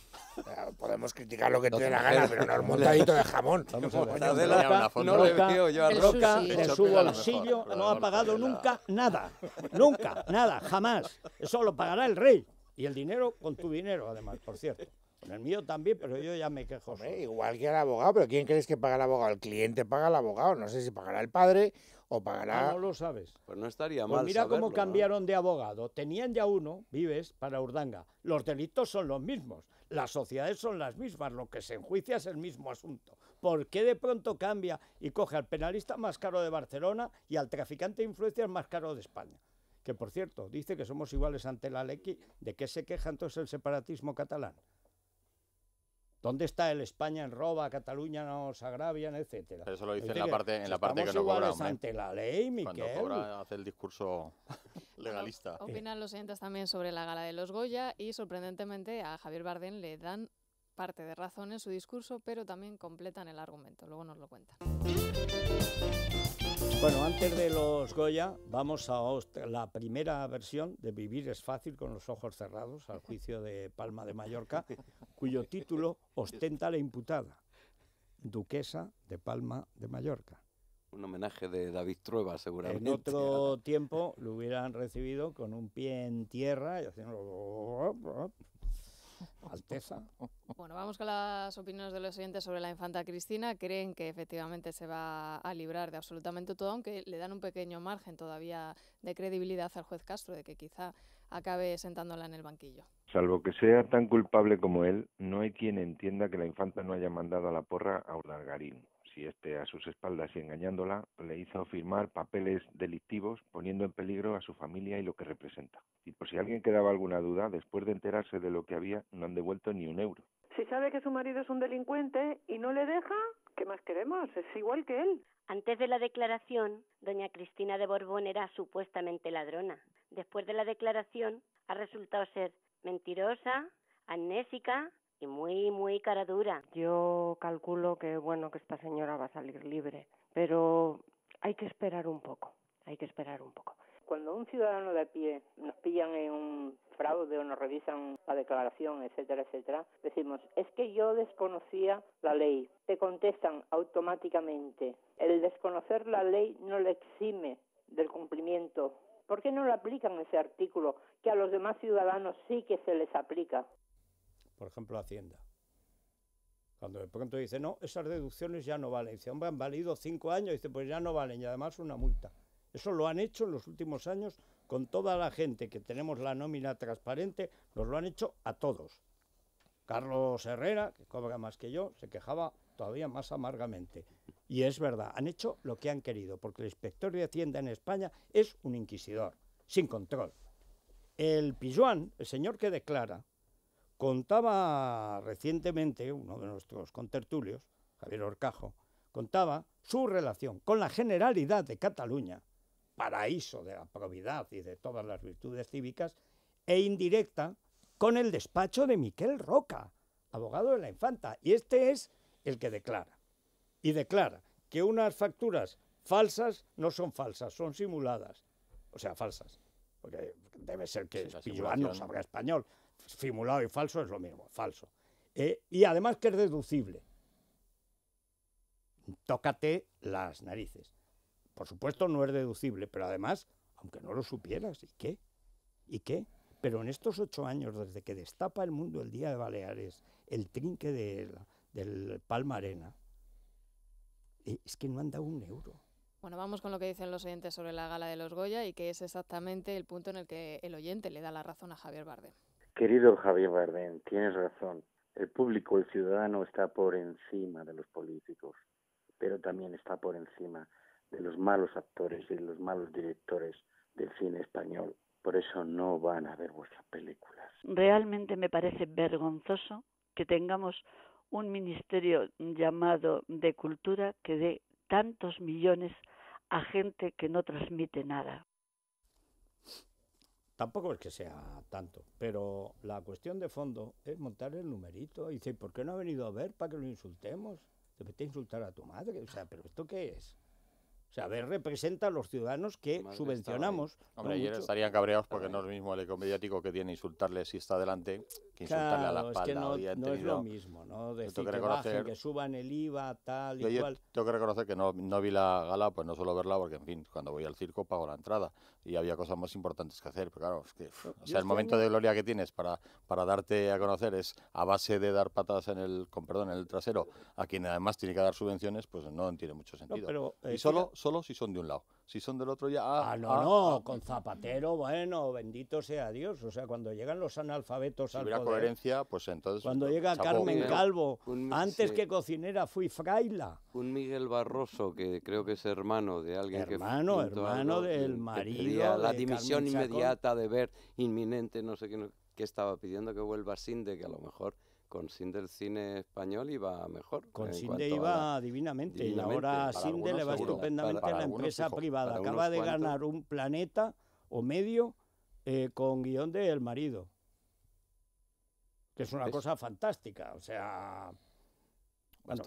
podemos criticar lo que te dé la gana, pero no un montadito de jamón. No, yo a Roca subo su bolsillo, no ha pagado nunca nada. Nunca, nada, jamás. Eso lo pagará el rey. Y el dinero con tu dinero, además, por cierto. Con el mío también, pero yo ya me quejo. igual que el abogado, pero ¿quién crees que paga el abogado? El cliente paga el abogado. No sé si pagará el padre o ah, no lo sabes. Pues no estaría pues Mira cómo cambiaron de abogado. Tenían ya uno, Vives, para Urdanga. Los delitos son los mismos, las sociedades son las mismas, lo que se enjuicia es el mismo asunto. ¿Por qué de pronto cambia y coge al penalista más caro de Barcelona y al traficante de influencias más caro de España? Que por cierto, dice que somos iguales ante la ley. ¿De qué se queja entonces el separatismo catalán? ¿Dónde está el España en roba, Cataluña nos agravian, etcétera? Eso lo dice en la parte, en la parte que no cobra. ¿eh? ante la ley, Miquel. Cuando cobra hace el discurso [laughs] legalista. opinan los oyentes también sobre la gala de los Goya y sorprendentemente a Javier Bardem le dan parte de razón en su discurso, pero también completan el argumento. Luego nos lo cuentan. Bueno, antes de los Goya, vamos a la primera versión de Vivir es fácil con los ojos cerrados al juicio de Palma de Mallorca, cuyo título ostenta la imputada, Duquesa de Palma de Mallorca. Un homenaje de David Trueba, seguramente. En otro tiempo lo hubieran recibido con un pie en tierra y haciendo... [laughs] Alteza. Bueno, vamos con las opiniones de los oyentes sobre la infanta Cristina. Creen que efectivamente se va a librar de absolutamente todo, aunque le dan un pequeño margen todavía de credibilidad al juez Castro, de que quizá acabe sentándola en el banquillo. Salvo que sea tan culpable como él, no hay quien entienda que la infanta no haya mandado a la porra a largarín si este a sus espaldas y engañándola, le hizo firmar papeles delictivos poniendo en peligro a su familia y lo que representa. Y por si alguien quedaba alguna duda, después de enterarse de lo que había, no han devuelto ni un euro. Si sabe que su marido es un delincuente y no le deja, ¿qué más queremos? Es igual que él. Antes de la declaración, doña Cristina de Borbón era supuestamente ladrona. Después de la declaración, ha resultado ser mentirosa, amnésica, muy, muy cara dura. Yo calculo que, bueno, que esta señora va a salir libre, pero hay que esperar un poco, hay que esperar un poco. Cuando un ciudadano de a pie nos pillan en un fraude o nos revisan la declaración, etcétera, etcétera, decimos, es que yo desconocía la ley. Te contestan automáticamente. El desconocer la ley no le exime del cumplimiento. ¿Por qué no le aplican ese artículo que a los demás ciudadanos sí que se les aplica? por ejemplo Hacienda. Cuando de pronto dice, no, esas deducciones ya no valen. Dice, hombre, han valido cinco años. Dice, pues ya no valen y además una multa. Eso lo han hecho en los últimos años con toda la gente que tenemos la nómina transparente, nos lo han hecho a todos. Carlos Herrera, que cobra más que yo, se quejaba todavía más amargamente. Y es verdad, han hecho lo que han querido, porque el inspector de Hacienda en España es un inquisidor, sin control. El pilluán, el señor que declara, Contaba recientemente uno de nuestros contertulios, Javier Orcajo, contaba su relación con la Generalidad de Cataluña, paraíso de la probidad y de todas las virtudes cívicas, e indirecta con el despacho de Miquel Roca, abogado de la infanta. Y este es el que declara. Y declara que unas facturas falsas no son falsas, son simuladas. O sea, falsas. Porque debe ser que sí, no sabrá español. Simulado y falso es lo mismo, falso. Eh, y además que es deducible. Tócate las narices. Por supuesto no es deducible, pero además, aunque no lo supieras, ¿y qué? ¿Y qué? Pero en estos ocho años, desde que destapa el mundo el Día de Baleares, el trinque del, del Palma Arena, eh, es que no han dado un euro. Bueno, vamos con lo que dicen los oyentes sobre la gala de los Goya y que es exactamente el punto en el que el oyente le da la razón a Javier Bardem. Querido Javier Bardem, tienes razón. El público, el ciudadano está por encima de los políticos, pero también está por encima de los malos actores y de los malos directores del cine español. Por eso no van a ver vuestras películas. Realmente me parece vergonzoso que tengamos un ministerio llamado de cultura que dé tantos millones a gente que no transmite nada. Tampoco es que sea tanto, pero la cuestión de fondo es montar el numerito. Y dice, ¿por qué no ha venido a ver para que lo insultemos? Te insultar a tu madre. O sea, ¿pero esto qué es? O sea, ver representa a los ciudadanos que subvencionamos. Hombre, ayer estarían cabreados porque eh. no es lo mismo el eco mediático que tiene insultarle si está delante que insultarle a la espalda. Es que no, es lo mismo, ¿no? Decir que, reconocer, que suban el IVA, tal y Tengo que reconocer que no, vi la gala, pues no suelo verla porque, en fin, cuando voy al circo pago la entrada y había cosas más importantes que hacer. Pero claro, o sea, este el momento de gloria que tienes para, para darte a conocer es a base de dar patadas en el, con, perdón, en el trasero a quien además tiene que dar subvenciones, pues no tiene mucho sentido. y eh, solo solo si son de un lado. Si son del otro ya... Ah, ah no, ah, no, ah. con Zapatero, bueno, bendito sea Dios. O sea, cuando llegan los analfabetos si hubiera coherencia, pues entonces... Cuando llega Carmen Calvo, antes que cocinera fui fraila. Un Miguel Barroso, que creo que es hermano de alguien que... Hermano, del marido La dimisión inmediata de ver inminente, no sé qué, estaba pidiendo que vuelva Sinde, que a lo mejor con Sindel cine español iba mejor. Con Sinde iba divinamente, y ahora a le va estupendamente la empresa privada. Acaba de ganar un planeta o medio eh, con guión de El Marido, que es una cosa fantástica, o sea... el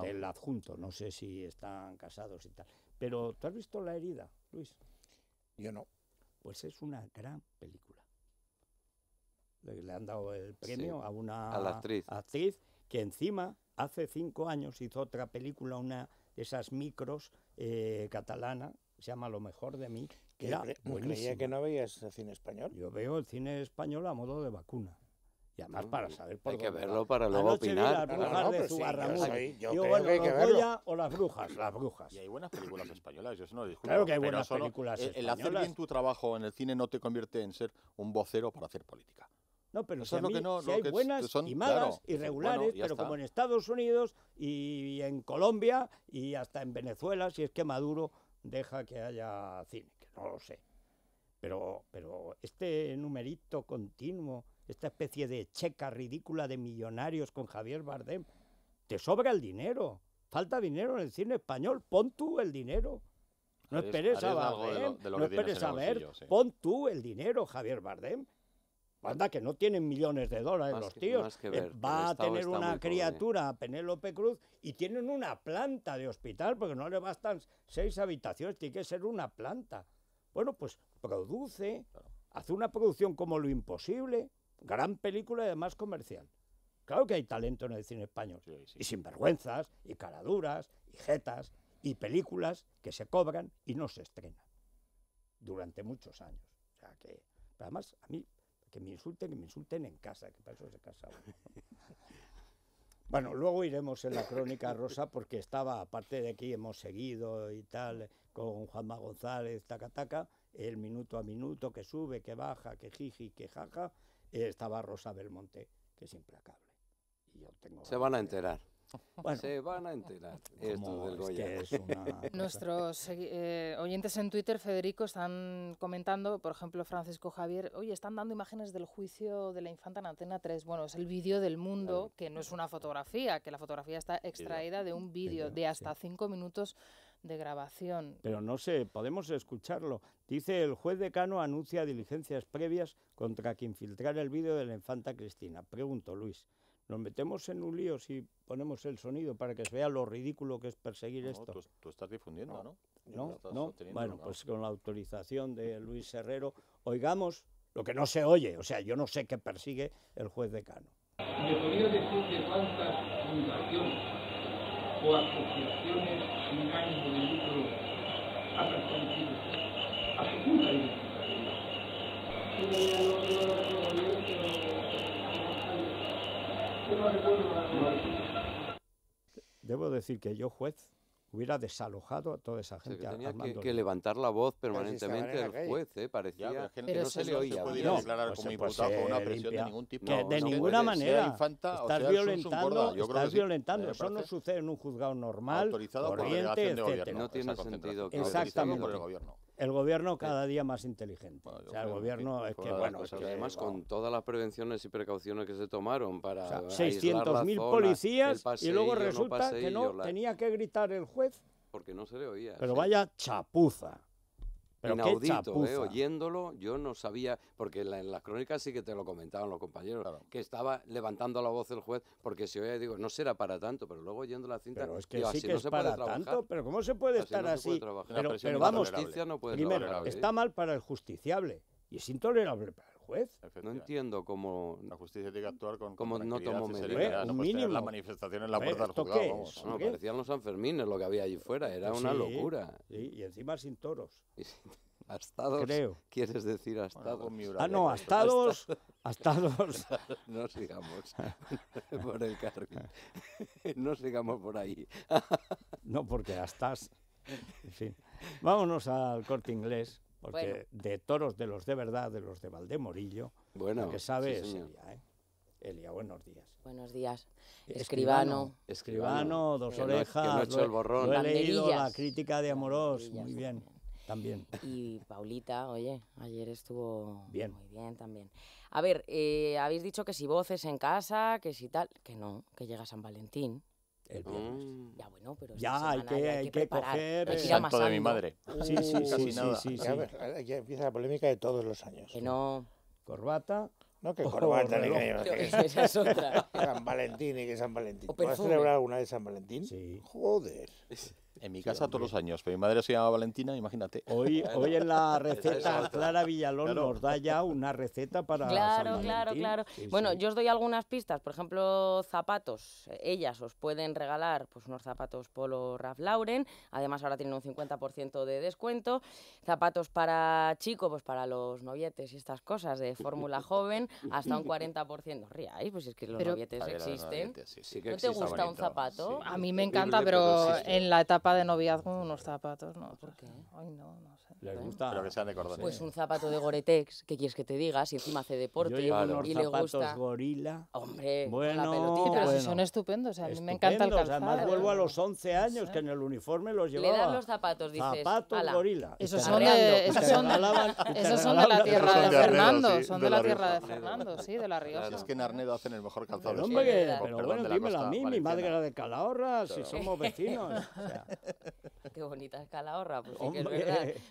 del adjunto, no sé si están casados y tal. Pero, ¿tú has visto La herida, Luis? Yo no. Pues es una gran película le han dado el premio a una actriz. que encima hace cinco años hizo otra película, una de esas micros eh, catalana, se llama Lo mejor de mí, que era creía que no veías el cine español. Yo veo el cine español a modo de vacuna. Y además para saber por Hay que verlo para luego opinar. las brujas de yo, o las brujas, las brujas. Y hay buenas películas españolas, Claro que hay buenas películas españolas. el hacer bien tu trabajo en el cine no te convierte en ser un vocero para hacer política. No, pero si, no, hay buenas y malas, irregulares, pero como en Estados Unidos y en Colombia y hasta en Venezuela, si es que Maduro deja que haya cine, que no lo sé. Pero, pero este numerito continuo, esta especie de checa ridícula de millonarios con Javier Bardem, te sobra el dinero. Falta dinero en el cine español, pon tú el dinero. No esperes a Bardem, no esperes a ver, pon tú el dinero, Javier Bardem. Anda, que no tienen millones de dólares los tíos. Eh, va a tener una criatura, a Penélope Cruz, y tienen una planta de hospital, porque no le bastan seis habitaciones, tiene que ser una planta. Bueno, pues produce, hace una producción como Lo Imposible, gran película y además comercial. Claro que hay talento en el cine español. Y sinvergüenzas, y caraduras, y jetas, y películas que se cobran y no se estrenan durante muchos años. O sea que, además, a mí que me insulten, que me insulten en casa, que para eso se casa [laughs] Bueno, luego iremos en la crónica rosa porque estaba, aparte de aquí hemos seguido y tal, con Juanma González, taca, taca, el minuto a minuto que sube, que baja, que jiji, que jaja, estaba Rosa Belmonte, que es implacable. Y Se van a enterar se van a enterar. Nuestros eh, eh, oyentes en Twitter, Federico, están comentando, por ejemplo, Francisco Javier, oye, están dando imágenes del juicio de la infanta en Antena 3. Bueno, es el vídeo del mundo, que no es una fotografía, que la fotografía está extraída de un vídeo de hasta cinco minutos de grabación. Pero no sé, podemos escucharlo. Dice, el juez decano anuncia diligencias previas contra quien filtrara el vídeo de la infanta Cristina. Pregunto, Luis. Nos metemos en un lío si ponemos el sonido para que se vea lo ridículo que es perseguir esto. Tú, estás difundiendo, ¿no? No, Bueno, pues con la autorización de Luis Herrero, oigamos lo que no se oye. O sea, yo no sé qué persigue el juez decano. Me podría decir que o asociaciones sin ánimo de lucro a Debo decir que yo, juez, hubiera desalojado a toda esa gente. O sea, que tenía que, levantar la voz permanentemente el juez, ¿eh? parecía ya, que pero no se le oía. No se puede no, declarar como imputado con una presión de ningún tipo. no, de ninguna puede. manera. Infanta, estás o sea, violentando, estás violentando. Eso no sucede en un juzgado normal, autorizado corriente, por la delegación de gobierno. No tiene sentido. Que Exactamente. Por el gobierno el gobierno cada día más inteligente. o sea, el gobierno es que, bueno... además, con todas las prevenciones y precauciones que se tomaron para 600.000 policías y luego resulta que no tenía que gritar el juez... Porque no se le oía. Pero vaya chapuza inaudito, eh, oyéndolo, yo no sabía, porque en, la, las crónicas sí que te lo comentaban los compañeros, que estaba levantando la voz el juez, porque si oía, digo, no será para tanto, pero luego oyendo la cinta, pero es que sí que no se para puede tanto, pero ¿cómo se puede estar así? pero, vamos, primero, está mal para el justiciable y es intolerable para juez. No entiendo cómo... La justicia tiene que actuar con, como no tomó medidas. No pues La manifestación en la puerta del juzgado. No, parecían los Sanfermines lo que había allí fuera. Era pues una locura. y encima sin toros. [laughs] Astados, Creo. ¿quieres decir astados? ah, no, astados, astados. [laughs] [laughs] No sigamos por el carril. No sigamos por ahí. No, porque astas. En fin. Vámonos al corte inglés. Porque de toros de los de verdad, de los de Valdemorillo, bueno, lo que sabe Elia, ¿eh? Elia, buenos días. Buenos días. Escribano. Escribano, dos orejas. he el leído la crítica de Amorós, muy bien. También. Y Paulita, oye, ayer estuvo bien. muy bien también. A ver, eh, habéis dicho que si voces en casa, que si tal, que no, que llega San Valentín. Mm. Ya bueno, pero ya hay, que, hay, que, coger eh, El santo de mi madre. Uh, sí, sí, sí, sí, sí, sí. ya, empieza la polémica de todos los años. Que no corbata. No, que oh, corbata, ni que, no, esa es otra. San Valentín y que San Valentín. ¿Vas celebrar celebrado alguna de San Valentín? Sí. Joder. En mi casa todos los años, pero mi madre se llama Valentina, imagínate. Hoy, [laughs] hoy en la receta Clara Villalón nos da ya una receta para Claro, claro, claro. bueno, yo os doy algunas pistas, por ejemplo, zapatos. Ellas os pueden regalar pues unos zapatos Polo Ralph Lauren, además ahora tienen un 50% de descuento. Zapatos para chico, pues para los novietes y estas cosas de fórmula [laughs] joven, hasta un 40%. ríais, pues es que los novietes existen. ¿No te gusta un zapato? A mí me encanta, pero en la etapa etapa de noviazgo unos zapatos, ¿no? ¿Por pues, qué? Ay, no, no. Les ¿Eh? gusta. Pero sean de cordones. Pues un zapato de Goretex, ¿qué quieres que te diga? Si encima hace deporte Yo y le gusta. gorila. Hombre, bueno, Pero si son estupendos, a mí me encantan el calzado. Además vuelvo a los 11 años que en el uniforme los llevaba. Le dan los zapatos, dices. Zapatos gorila. Esos son de, esos son, de la tierra de, Fernando, son de la tierra de Fernando, sí, de la Rioja. Es que en Arnedo hacen el mejor calzado. Pero, hombre, pero bueno, dímelo a mí, mi madre era de Calahorra, si somos vecinos. [laughs] Qué bonita es Calahorra, pues sí que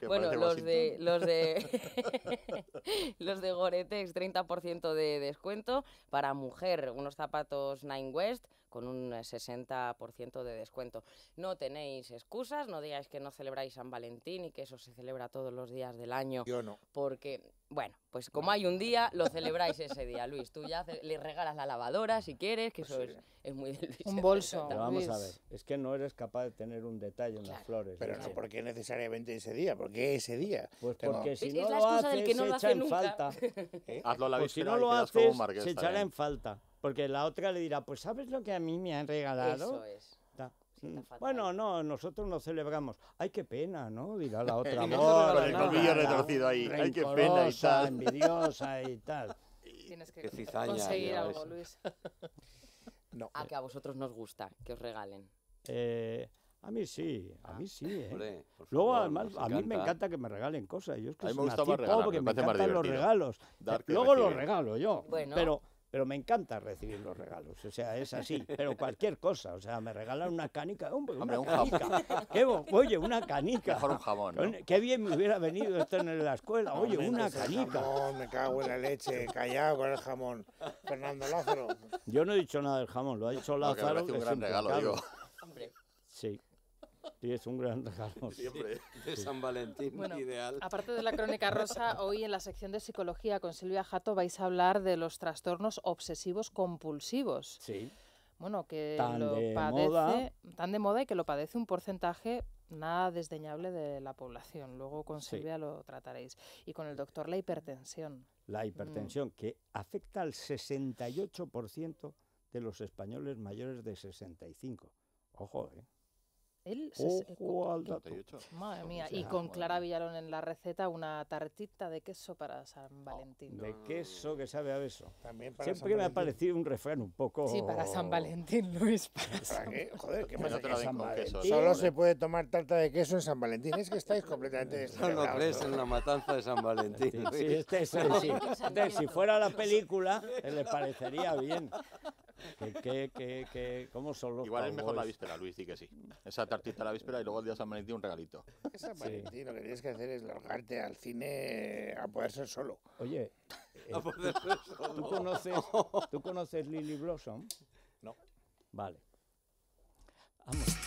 es verdad los de, los de, [laughs] los de Goretex, 30% de descuento. Para mujer, unos zapatos Nine West con un 60% eh, de descuento. No tenéis excusas, no digáis que no celebráis San Valentín y que eso se celebra todos los días del año. Yo no. Porque, bueno, pues como hay un día, lo celebráis ese día, Luis. Tú ya le regalas la lavadora si quieres, que pues eso es, es, muy delicioso. Un bolso. vamos a ver, es que no eres capaz de tener un detalle en las flores. Pero ¿eh? no, ¿por porque necesariamente ese día, ¿Por qué ese día. Pues porque si no lo haces, se echa en falta. [laughs] ¿Eh? Pues si no lo haces, se echará en falta. Porque la otra le dirá, pues ¿sabes lo que a mí me han regalado? Eso es. Mm, bueno, no, nosotros no celebramos. Ay, qué pena, ¿no? Dirá la [laughs] otra. amor el colmillo retorcido ahí. Ay, qué pena y tal. envidiosa y tal. [laughs] Tienes que conseguir algo, Luis. [laughs] no. A que a vosotros nos gusta que os regalen. Eh, a mí sí, a ah. mí sí. ¿eh? Luego, además, a mí me encanta que me regalen cosas. Yo es que a mí me gusta más regalar, me, los regalos. Luego los regalo yo. Bueno. Pero pero me encanta recibir los regalos, o sea, es así, pero cualquier cosa, o sea, me regalan una canica, hombre, una un canica, oye, una canica. Mejor un jamón, Qué bien me hubiera venido esto en la escuela, oye, una canica. No, me cago en la leche, callado con el jamón, Fernando Lázaro. Yo no he dicho nada del jamón, lo ha dicho Lázaro. No, un gran regalo, digo. Hombre. Sí. Sí, es un gran regalo. Siempre, de San Valentín, bueno, Aparte de la crónica rosa, [laughs] hoy en la sección de psicología con Silvia Jato vais a hablar de los trastornos obsesivos compulsivos. Sí. Bueno, que tan lo padece, moda. tan de moda y que lo padece un porcentaje nada desdeñable de la población. Luego con Silvia lo trataréis. Y con el doctor, la hipertensión. La mm. hipertensión, que afecta al 68% de los españoles mayores de 65. Ojo, ¿eh? Ojo al dato. Madre mía, y con Clara Villarón en la receta una tartita de queso para San oh, Valentín. De queso que sabe a beso. También para Siempre me ha parecido un refrán un poco... Sí, para San Valentín, Luis. ¿Para, qué? Joder, ¿qué pasa no San Queso, Solo se puede tomar tarta de queso en San Valentín. Es que estáis completamente desesperados. [laughs] No crees en la matanza de San Valentín. Sí, este es sí. Este, si fuera la película, eh, le parecería bien. ¿Qué, qué, qué, cómo son los Igual es mejor la víspera, Luis, sí que sí. Esa tartita la víspera y luego el día de San Valentín un regalito. San Valentín lo que tienes que hacer es largarte al cine a poder ser solo. Oye, eh, ¿tú, conoces, ¿tú conoces Lily Blossom? No. Vale. Vamos.